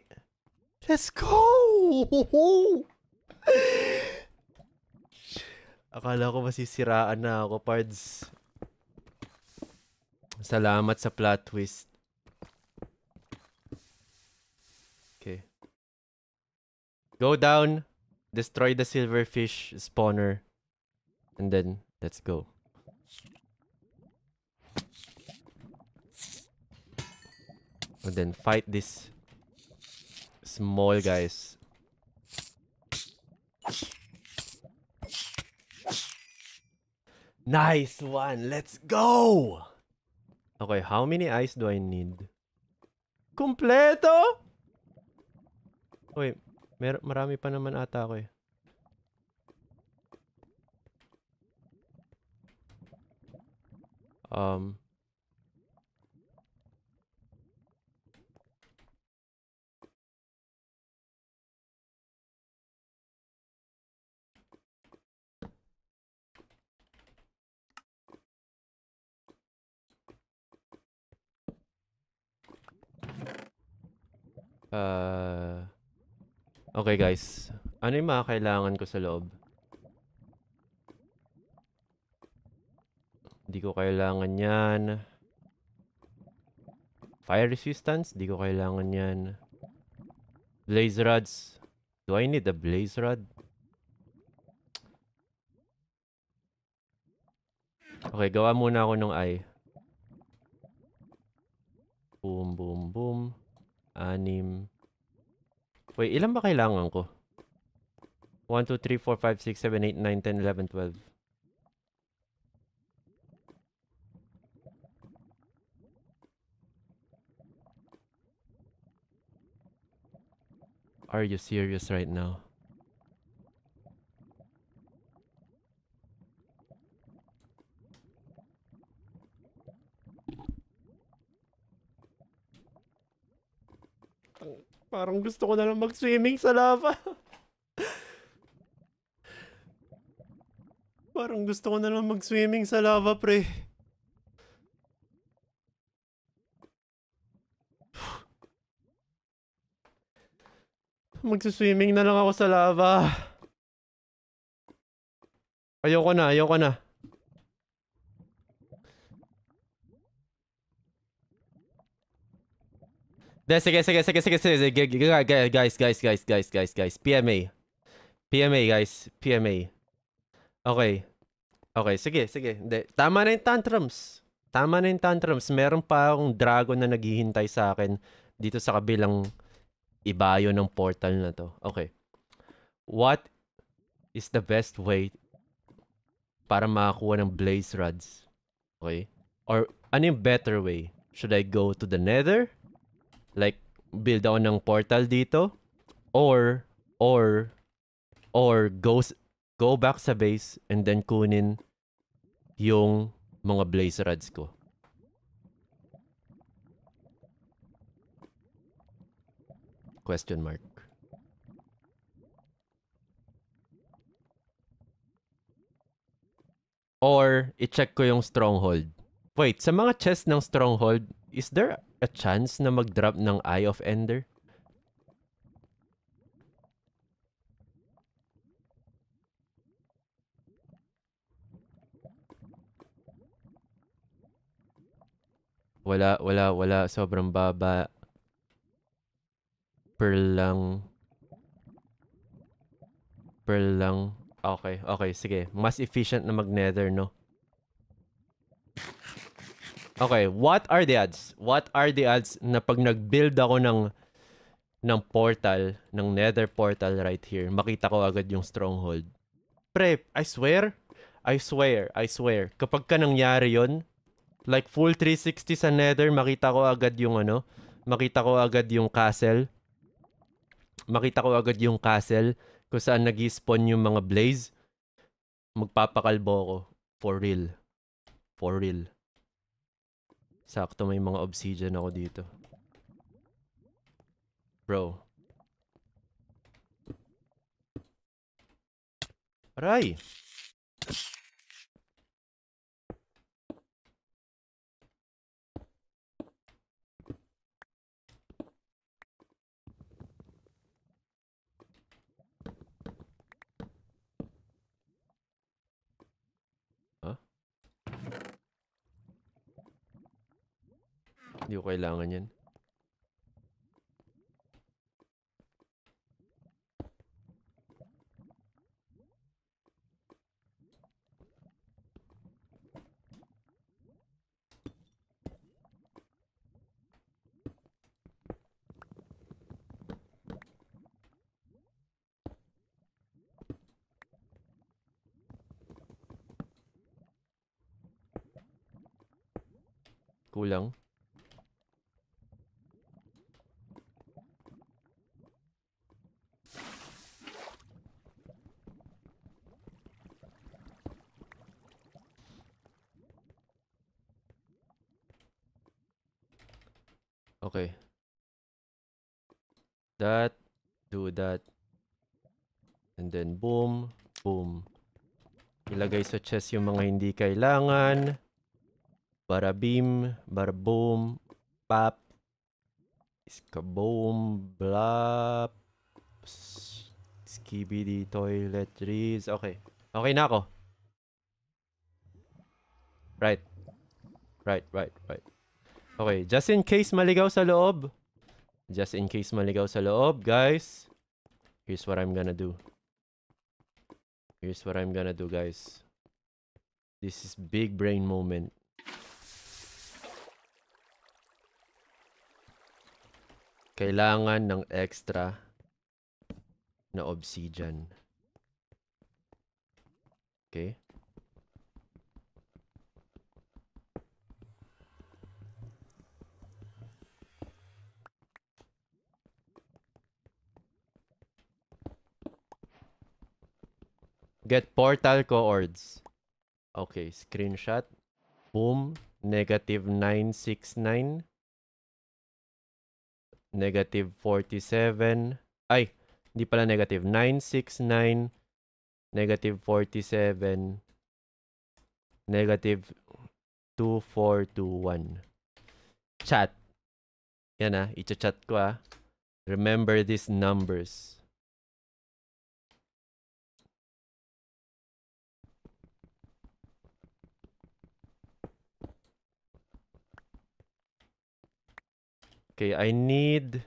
Let's go! <laughs> Akala ko masisiraan na ako, Pards. Salamat sa plot twist. Okay. Go down, destroy the silverfish spawner, and then let's go. And then fight this small guys. Nice one! Let's go! Okay, how many eyes do I need? completo Wait, mer marami pa naman ata ako eh. Um, Uh, okay guys. Ano yung mga kailangan ko sa loob? Di ko kailangan yan. Fire resistance? Di ko kailangan yan. Blaze rods? Do I need a blaze rod? Okay, gawa muna ako ng eye. Boom, boom, boom. Anim. Wait, ilan ba kailangan ko? 1, 2, 3, 4, 5, 6, 7, 8, 9, 10, 11, 12. Are you serious right now? Parang gusto ko na lang mag-swimming sa lava. Parang gusto ko na lang mag-swimming sa lava, pre. Magsiswimming na lang ako sa lava. Ayoko na, ayoko na. Sige, sige, sige, sige, sige, sige, guys, guys, guys, guys, guys, guys, PMA. PMA, guys, PMA. Okay. Okay, sige, sige. Hindi. Tama na yung tantrums. Tama na yung tantrums. Meron pa akong dragon na naghihintay sa akin dito sa kabilang ibayo ng portal na to. Okay. What is the best way para makakuha ng blaze rods? Okay. Or ano yung better way? Should I go to the nether? Like, build ako ng portal dito. Or, or, or go, go back sa base and then kunin yung mga blaze rods ko. Question mark. Or, i-check ko yung stronghold. Wait, sa mga chest ng stronghold, is there a chance na mag-drop ng Eye of Ender? Wala, wala, wala. Sobrang baba. Pearl lang. Pearl lang. Okay, okay. Sige. Mas efficient na mag-nether, no? Okay, what are the odds? What are the odds na pag nag-build ako ng ng portal, ng nether portal right here, makita ko agad yung stronghold. Pre, I swear, I swear, I swear, kapag ka nangyari yon like full 360 sa nether, makita ko agad yung ano, makita ko agad yung castle. Makita ko agad yung castle kung saan nag spawn yung mga blaze. Magpapakalbo ako. For real. For real. Sakto may mga obsidian ako dito. Bro. Aray! Hindi ko kailangan yan. Kulang. Okay. That, do that. And then boom, boom. Ilagay sa chest yung mga hindi kailangan. Barabim, barboom, pap. Iskaboom, blap. Skibidi toiletries. Okay. Okay na ako. Right. Right, right, right. Okay, just in case maligaw sa loob. Just in case maligaw sa loob, guys. Here's what I'm gonna do. Here's what I'm gonna do, guys. This is big brain moment. Kailangan ng extra na obsidian. Okay. Get portal coords. Okay, screenshot. Boom. Negative 969. Negative 47. Ay, hindi pala negative. 969. Negative 47. Negative 2421. Chat. Yan ah, ito chat ko ah. Remember these numbers. Okay, I need...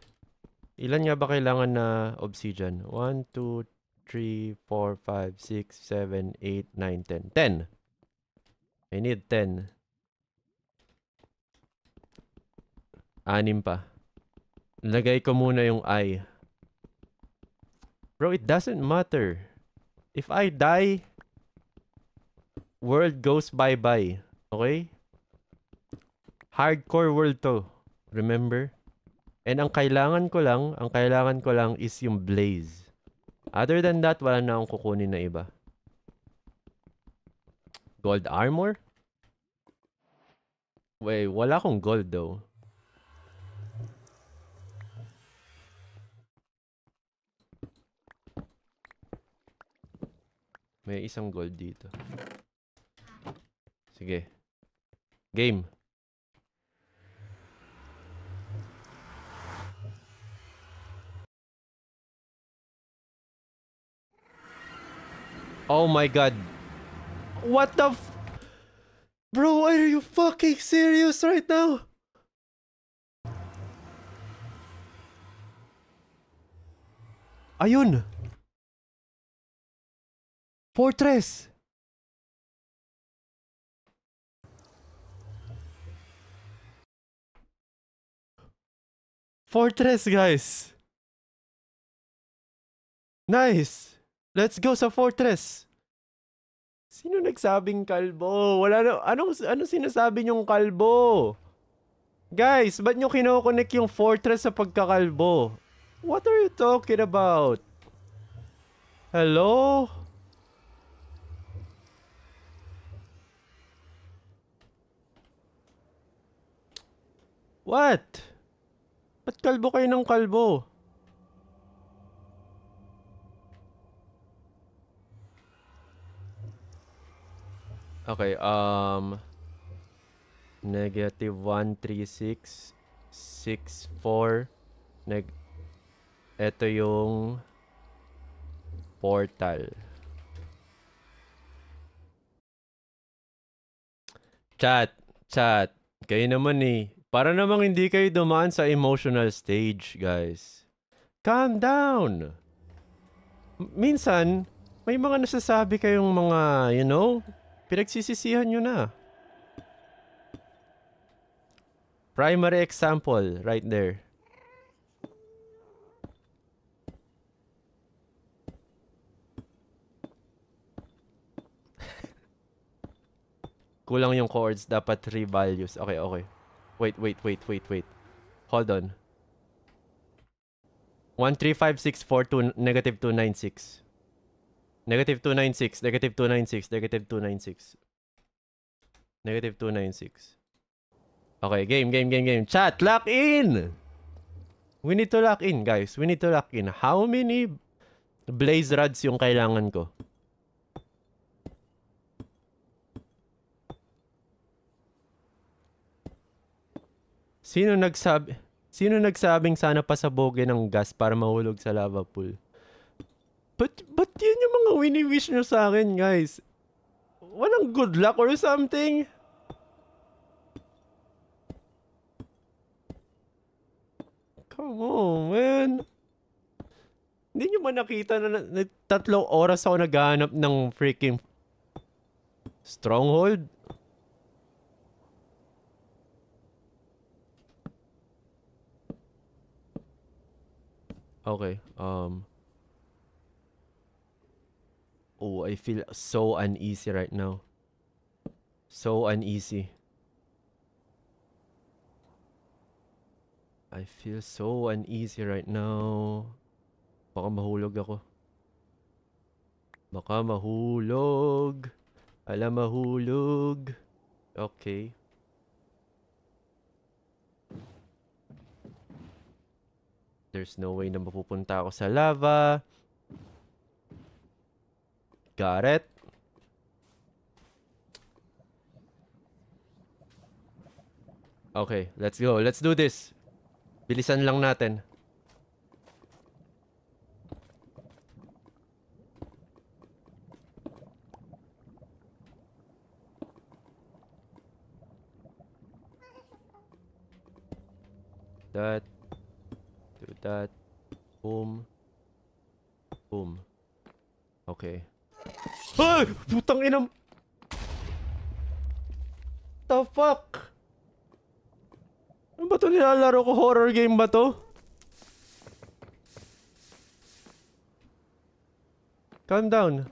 Ilan nga ba kailangan na obsidian? 1, 2, 3, 4, 5, 6, 7, 8, 9, 10. 10! I need 10. Anim pa. Lagay ko muna yung I. Bro, it doesn't matter. If I die, world goes bye-bye. Okay? Hardcore world to. Remember? And ang kailangan ko lang, ang kailangan ko lang is yung blaze. Other than that, wala na akong kukunin na iba. Gold armor? Wait, wala akong gold though. May isang gold dito. Sige. Game. Oh my god. What the Bro, are you fucking serious right now? Ayun. Fortress. Fortress, guys. Nice. Let's go sa fortress. Sino nagsabing kalbo? Wala na, anong, anong sinasabi niyong kalbo? Guys, ba't niyo kinoconnect yung fortress sa pagkakalbo? What are you talking about? Hello? What? Ba't kalbo kayo ng kalbo? Okay, um... Negative 136, neg... Ito yung portal. Chat, chat. Kayo naman eh. Para namang hindi kayo dumaan sa emotional stage, guys. Calm down! Minsan, may mga nasasabi kayong mga, you know, Pinagsisisihan nyo na. Primary example right there. <laughs> Kulang yung chords. Dapat 3 values. Okay, okay. Wait, wait, wait, wait, wait. Hold on. 1, 3, 5, 6, 4, 2, negative 2, 9, 6. Negative 296, negative 296, negative 296. Negative 296. Okay, game, game, game, game. Chat, lock in! We need to lock in, guys. We need to lock in. How many blaze rods yung kailangan ko? Sino nagsabi... Sino nagsabing sana pasabogin ng gas para mahulog sa lava pool? But, but yun yung mga wini-wish nyo sa akin, guys. Walang good luck or something. Come on, man. Hindi nyo ba nakita na, na tatlong oras ako naghahanap ng freaking stronghold? Okay, um... Oh, I feel so uneasy right now. So uneasy. I feel so uneasy right now. Baka mahulog ako. Baka mahulog. Alam mahulog. Okay. There's no way na mapupunta ako sa lava. Got it. Okay, let's go. Let's do this. Bilisan lang natin. That. Do that. Boom. Boom. Okay. Ay! Putang inam! The fuck? Ano ba ito nilalaro ko? Horror game ba to? Calm down.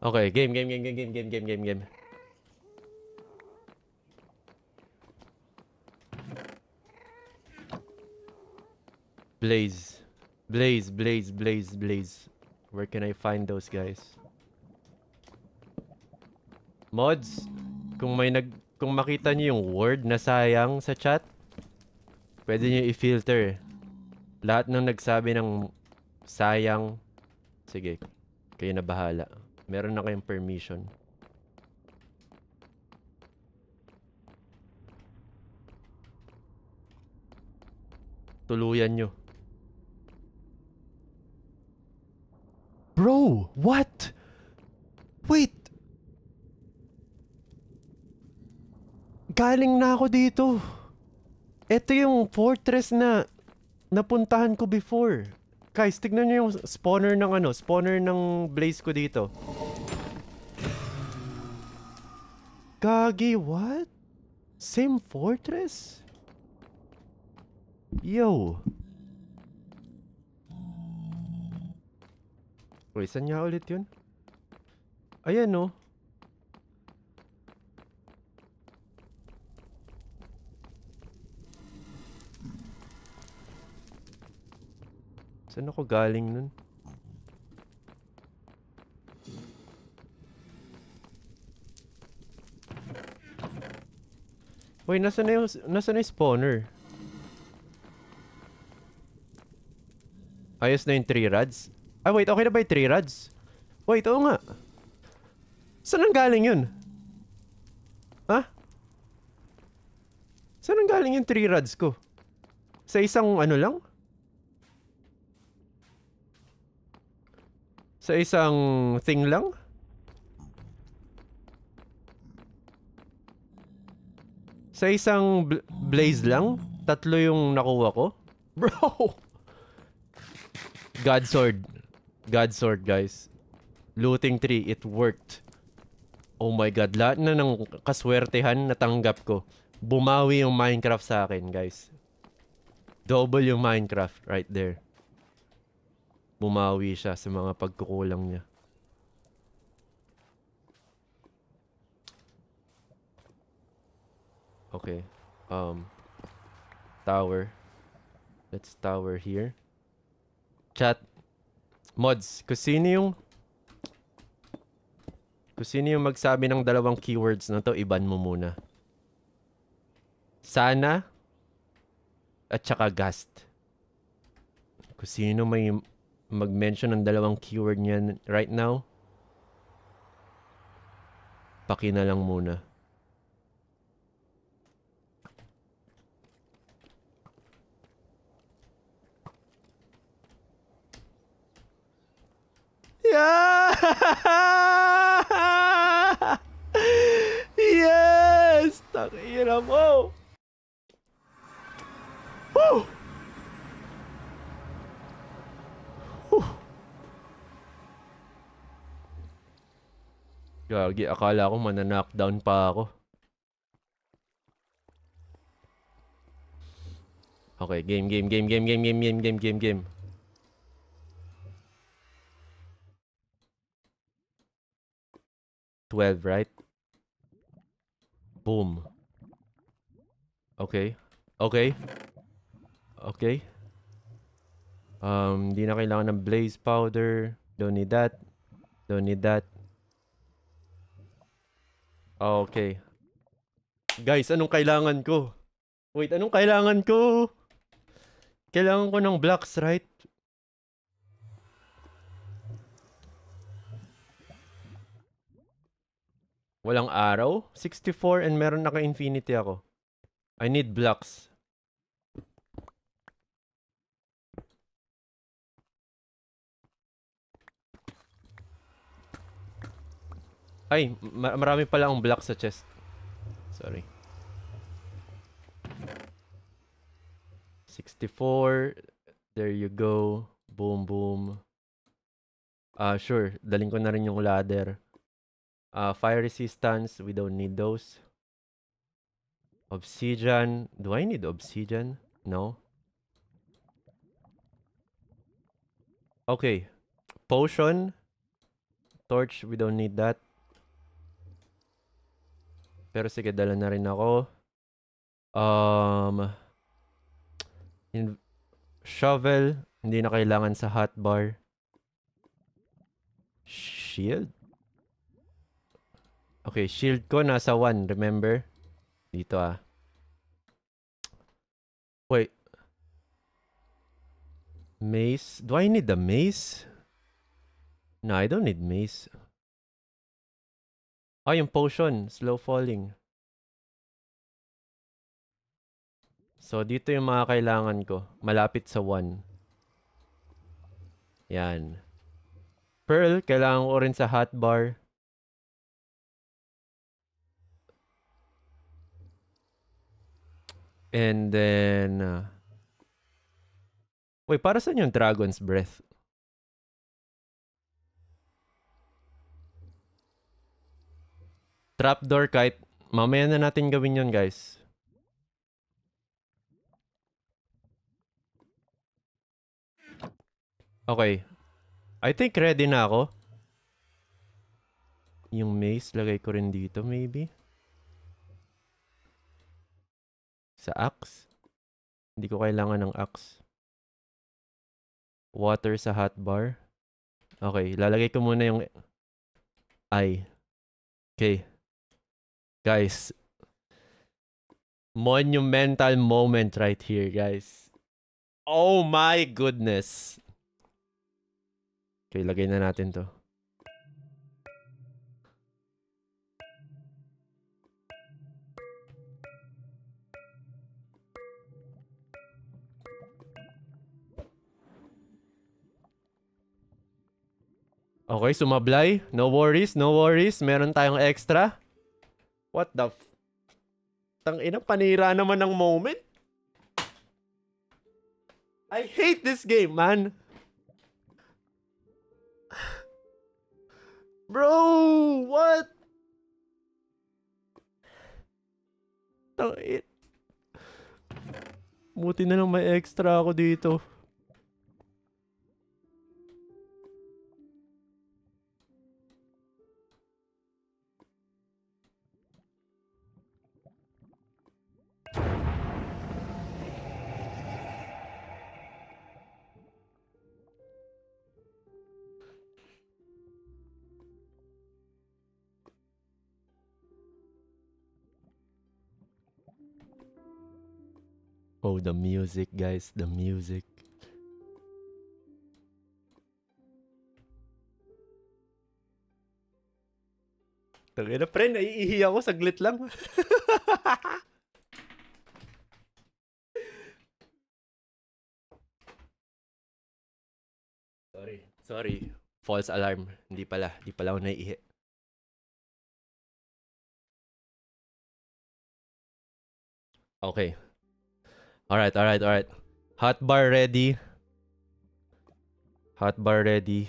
Okay, game, game, game, game, game, game, game, game, game. Blaze. Blaze, Blaze, Blaze, Blaze. Where can I find those guys? Mods, kung may nag kung makita niyo yung word na sayang sa chat, pwede niyo i-filter. Lahat ng nagsabi ng sayang, sige, kayo na bahala. Meron na kayong permission. Tuluyan nyo. Bro, what? Wait. Galing na ako dito. Ito yung fortress na napuntahan ko before. Guys, tignan nyo yung spawner ng ano, spawner ng blaze ko dito. Gagi, what? Same fortress? Yo! Wait, saan niya ulit yun? Ayan no. Saan ako galing nun? Wait, nasa na yung, nasa na yung spawner? Ayos na yung 3 rods? Ah, wait, okay na ba yung 3 rods? Wait, oo nga. Saan ang galing yun? Ha? Saan ang galing yung 3 rods ko? Sa isang ano lang? Sa isang thing lang? Sa isang bl blaze lang? Tatlo yung nakuha ko? <laughs> Bro! God sword. God sword, guys. Looting tree. it worked. Oh my god, lahat na ng kaswertehan natanggap ko. Bumawi yung Minecraft sa akin, guys. Double yung Minecraft right there bumawi siya sa mga pagkukulang niya. Okay. Um, tower. Let's tower here. Chat. Mods, kung sino yung... Kung sino yung magsabi ng dalawang keywords na to, iban mo muna. Sana at saka gast. Kung sino may mag-mention ng dalawang keyword niyan right now, paki na lang muna. Yeah! <laughs> yes! Takira mo! Woo! Gagi, akala ko mananakdown pa ako. Okay, game, game, game, game, game, game, game, game, game, game. Twelve, right? Boom. Okay. Okay. Okay. Um, di na kailangan ng blaze powder. Don't need that. Don't need that. Oh, okay. Guys, anong kailangan ko? Wait, anong kailangan ko? Kailangan ko ng blocks, right? Walang araw? 64 and meron naka-infinity ako. I need blocks. Ay, mar marami pala ang block sa chest. Sorry. 64. There you go. Boom, boom. Ah, uh, sure. Daling ko na rin yung ladder. Uh, fire resistance, we don't need those. Obsidian. Do I need obsidian? No. Okay. Potion. Torch, we don't need that. Pero sige, dala na rin ako. Um, in, shovel, hindi na kailangan sa hotbar. Shield? Okay, shield ko nasa 1, remember? Dito ah. Wait. Mace? Do I need the mace? No, I don't need mace. Oh, yung potion. Slow falling. So, dito yung mga kailangan ko. Malapit sa 1. Yan. Pearl, kailangan ko rin sa hotbar. And then... Uh, wait, para saan yung Dragon's Breath? Trapdoor kite. Mamaya na natin gawin yon guys. Okay. I think ready na ako. Yung maze, lagay ko rin dito maybe. Sa axe. Hindi ko kailangan ng axe. Water sa hotbar. Okay, lalagay ko muna yung I. Okay guys monumental moment right here guys oh my goodness okay lagay na natin to Okay, sumablay. No worries, no worries. Meron tayong extra. What the f- Tang ina, panira naman ng moment. I hate this game, man. Bro, what? Tang it. Buti na lang may extra ako dito. the music, guys. The music. Tagay na, pre. Naiihi ako. Saglit lang. <laughs> Sorry. Sorry. False alarm. Hindi pala. Hindi pala ako naiihi. Okay. Alright, alright, alright. Hot bar ready. Hot bar ready.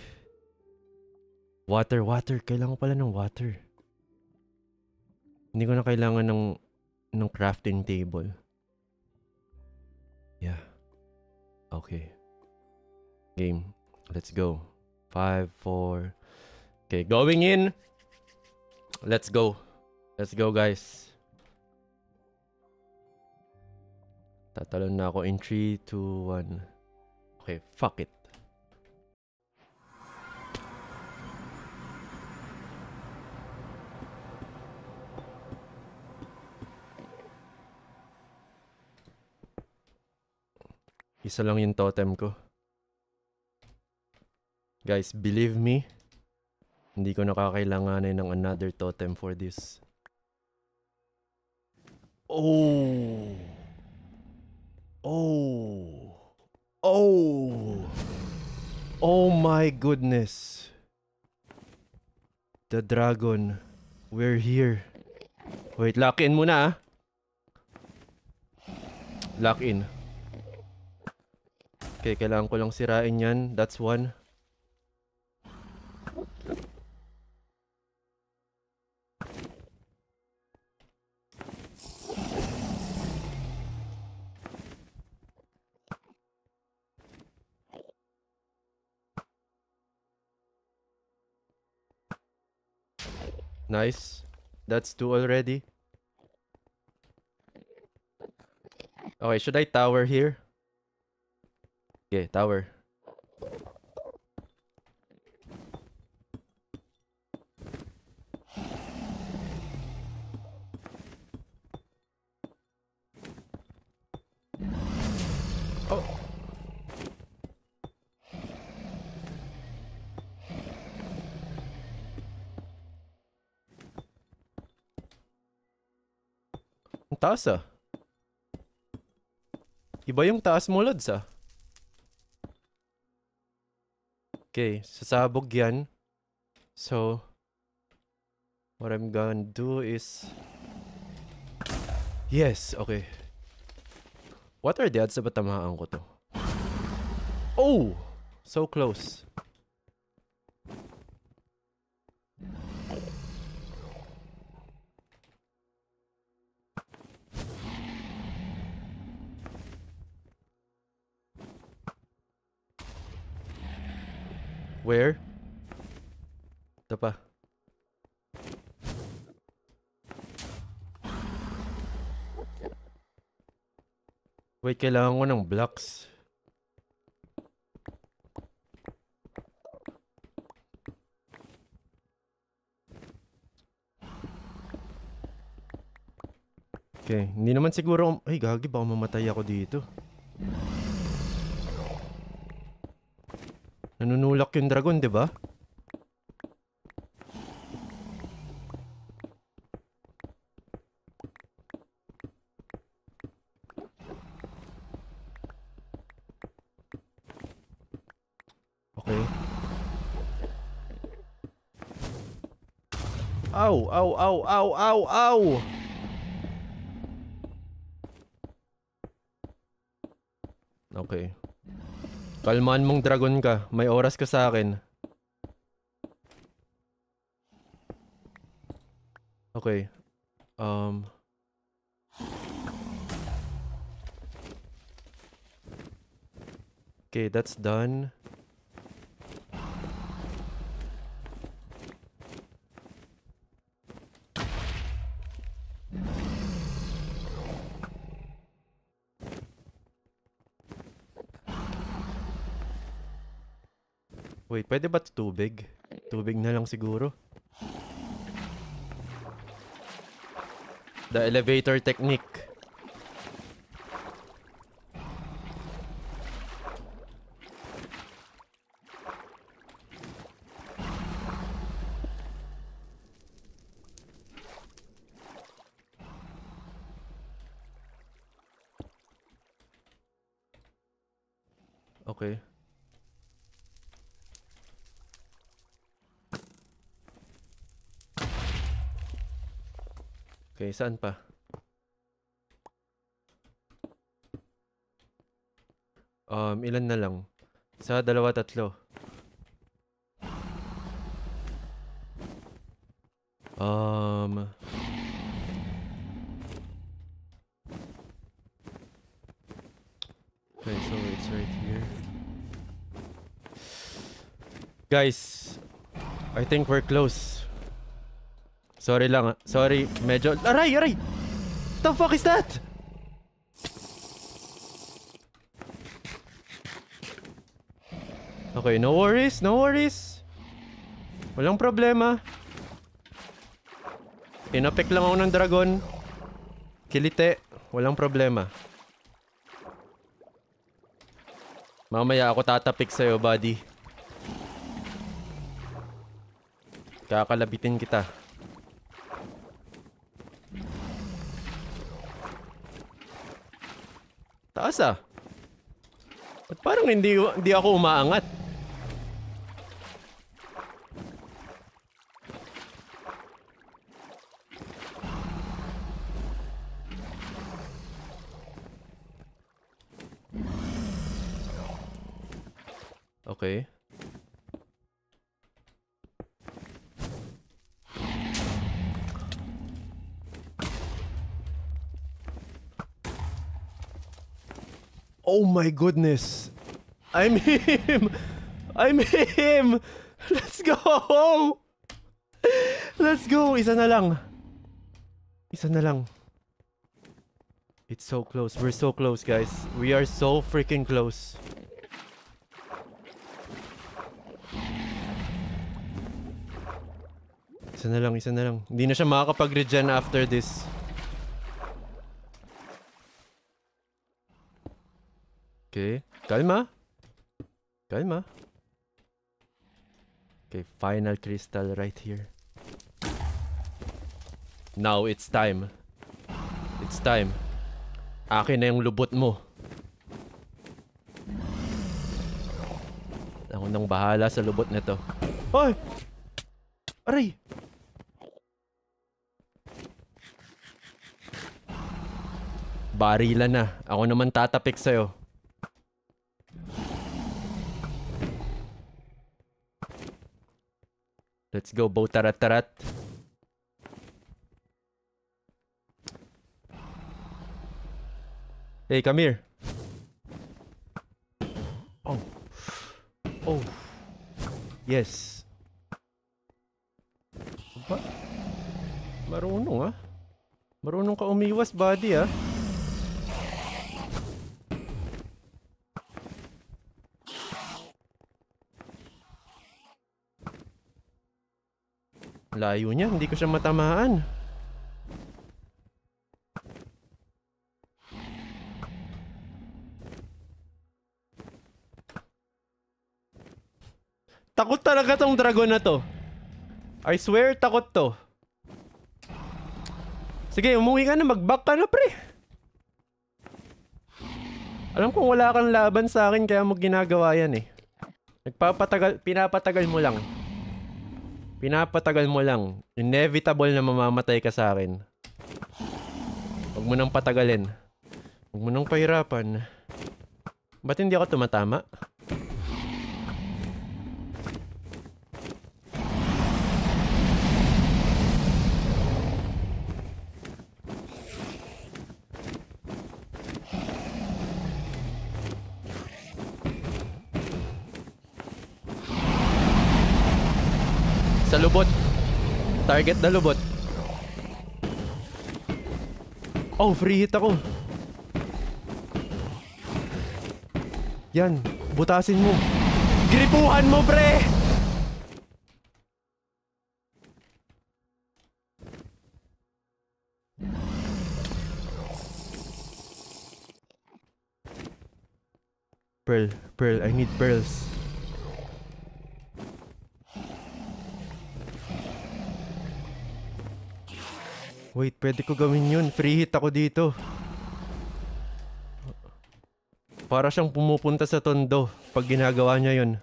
Water, water. Kailangan ko pala ng water. Hindi ko na kailangan ng, ng crafting table. Yeah. Okay. Game. Let's go. 5, 4. Okay, going in. Let's go. Let's go, guys. Tatalon na ako in 3, 2, 1. Okay, fuck it. Isa lang yung totem ko. Guys, believe me, hindi ko nakakailanganin ng another totem for this. Oh! Oh. Oh. Oh my goodness. The dragon. We're here. Wait, lock in muna ah. Lock in. Okay, kailangan ko lang sirain yan. That's one. Nice. That's two already. Okay, should I tower here? Okay, tower. taas ah. Iba yung taas mo, Lods ah. Okay, sasabog yan. So, what I'm gonna do is... Yes, okay. What are the odds na ba tamaan ko to? Oh! So close. Where? Ito pa. Wait, kailangan ko ng blocks. Okay, hindi naman siguro... Ay, gagi, baka mamatay ako dito. Nanunulak yung dragon, di ba? Okay. Ow, ow, ow, ow, ow, ow! Kalman mong dragon ka. May oras ka sa akin. Okay. Um... Okay, that's done. Pwede ba tubig? Tubig na lang siguro. The elevator technique. saan pa? Um, ilan na lang? Sa dalawa, tatlo. Um... Okay, so it's right here. Guys, I think we're close. Sorry lang. Ah. Sorry. Medyo... Aray! Aray! The fuck is that? Okay, no worries. No worries. Walang problema. Inapek lang ako ng dragon. Kilite. Walang problema. Mamaya ako tatapik sa'yo, buddy. Kakalabitin kita. Taas ah. Ba't parang hindi, hindi ako umaangat? Oh my goodness. I'm him. I'm him. Let's go. Let's go. Isa na lang. Isa na lang. It's so close. We're so close, guys. We are so freaking close. Isa na lang, isa na lang. Hindi na siya makakapag-regen after this. Okay. Calma. Calma. Okay, final crystal right here. Now it's time. It's time. Akin na yung lubot mo. Ako nang bahala sa lubot nito. Hoy! Aray! Barila na. Ako naman tatapik sa'yo. Let's go, Botarat Tarat. Hey, come here. Oh. Oh. Yes. Ba? Marunong ah. Marunong ka umiwas, buddy ah. Layo niya, hindi ko siya matamaan. Takot talaga tong dragon na to. I swear, takot to. Sige, umuwi ka na. Mag-back ka na, pre. Alam kong wala kang laban sa akin, kaya mo ginagawa yan eh. Nagpapatagal, pinapatagal mo lang. Pinapatagal mo lang. Inevitable na mamamatay ka sa akin. Huwag mo nang patagalin. Huwag mo nang pahirapan. Ba't hindi ako tumatama? Target na lubot. Oh, free hit ako. Yan, butasin mo. Gripuhan mo, pre! Pearl, Pearl, I need pearls. Wait, pwede ko gawin yun. Free hit ako dito. Para siyang pumupunta sa tondo pag ginagawa niya yun.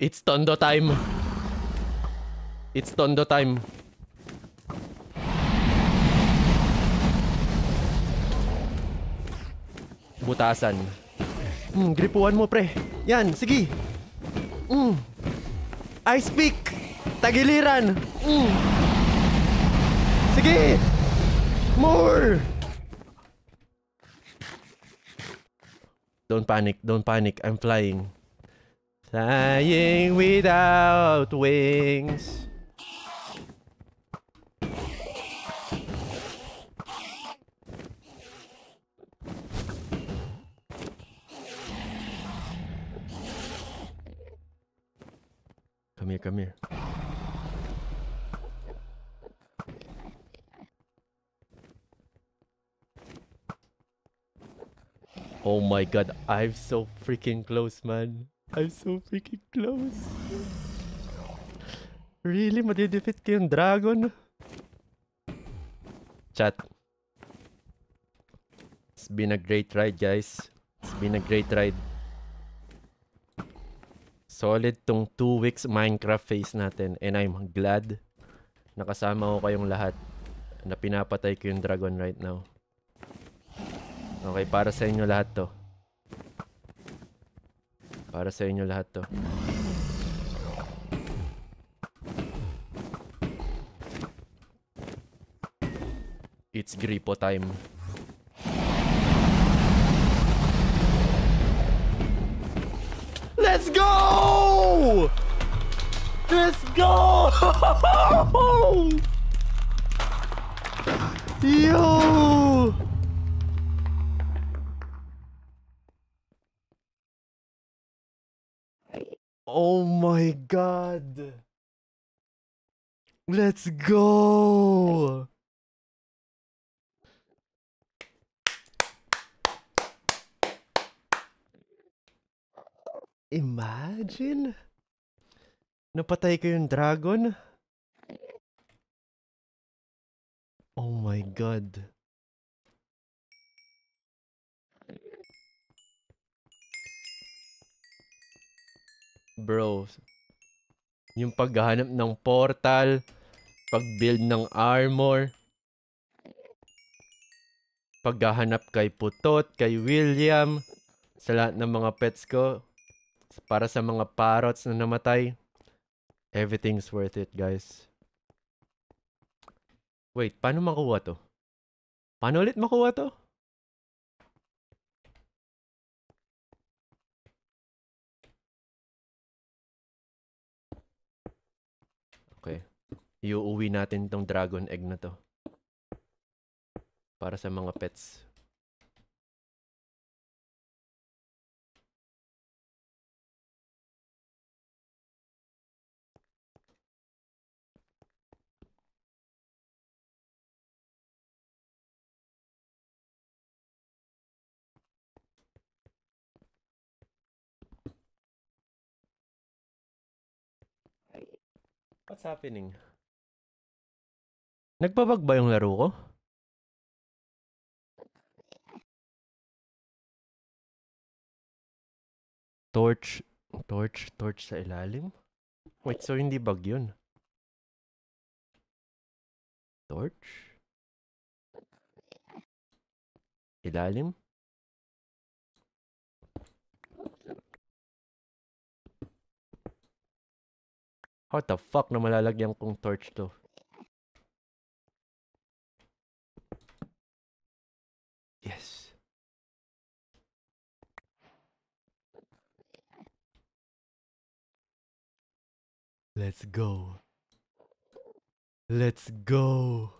It's tondo time. It's tondo time. Butasan. Hmm, gripuan mo pre. Yan, sige. Mm. I speak Tagiliran! Mm. Sige! More! Don't panic, don't panic. I'm flying. Flying without wings. come here. Oh my god, I'm so freaking close, man. I'm so freaking close. Really? Madidefeat ko yung dragon? Chat. It's been a great ride, guys. It's been a great ride. Solid tong 2 weeks Minecraft phase natin. And I'm glad nakasama ko kayong lahat na pinapatay ko yung dragon right now. Okay, para sa inyo lahat to. Para sa inyo lahat to. It's gripo time. Let's go! Let's go! <laughs> Yo! Oh my god! Let's go! Imagine? Napatay ko yung dragon? Oh my god. Bro, yung paghahanap ng portal, pagbuild ng armor, paghahanap kay Putot, kay William, sa lahat ng mga pets ko, para sa mga parrots na namatay, everything's worth it, guys. Wait, paano makuha to? Paano ulit makuha to? Okay. Iuuwi natin tong dragon egg na to. Para sa mga pets. What's happening? Nagbabag ba yung laro ko? Torch, torch, torch sa ilalim? Wait, so hindi bug yun? Torch? Ilalim? What the fuck na malalagyan kong torch to? Yes. Let's go. Let's go.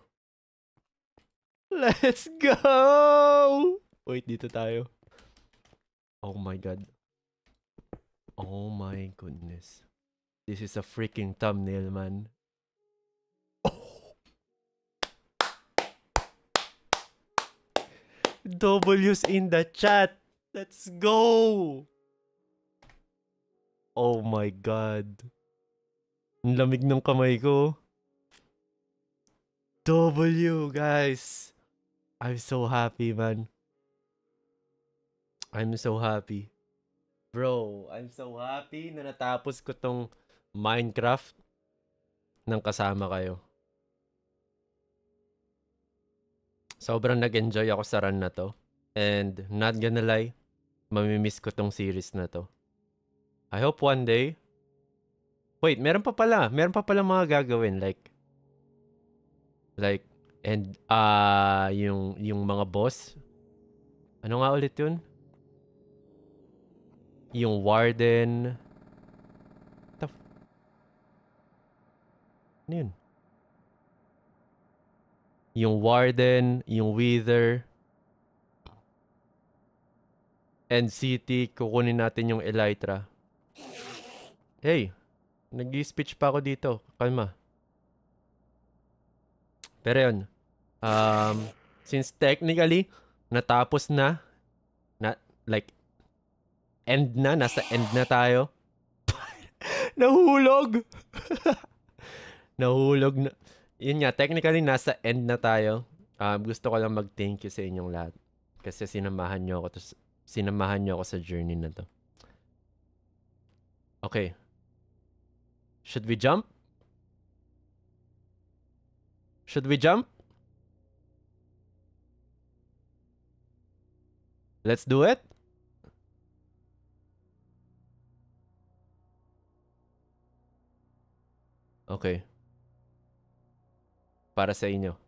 Let's go! Wait, dito tayo. Oh my god. Oh my goodness. This is a freaking thumbnail, man. Oh. <laughs> W's in the chat. Let's go! Oh my God. Ang lamig ng kamay ko. W, guys. I'm so happy, man. I'm so happy. Bro, I'm so happy na natapos ko tong Minecraft nang kasama kayo. Sobrang nag-enjoy ako sa run na to. And not gonna lie, mamimiss ko tong series na to. I hope one day... Wait, meron pa pala. Meron pa pala mga gagawin. Like, like, and, ah, uh, yung, yung mga boss. Ano nga ulit yun? Yung warden. Ano yun? Yung Warden, yung Wither, and City, kukunin natin yung Elytra. Hey, nag-speech pa ako dito. Kalma. Pero yun, um, since technically, natapos na, na like, end na, nasa end na tayo. <laughs> Nahulog! <laughs> nahulog na. Yun nga, technically nasa end na tayo. Um, gusto ko lang mag-thank you sa inyong lahat. Kasi sinamahan nyo ako, to, sinamahan nyo ako sa journey na to. Okay. Should we jump? Should we jump? Let's do it. Okay. para sa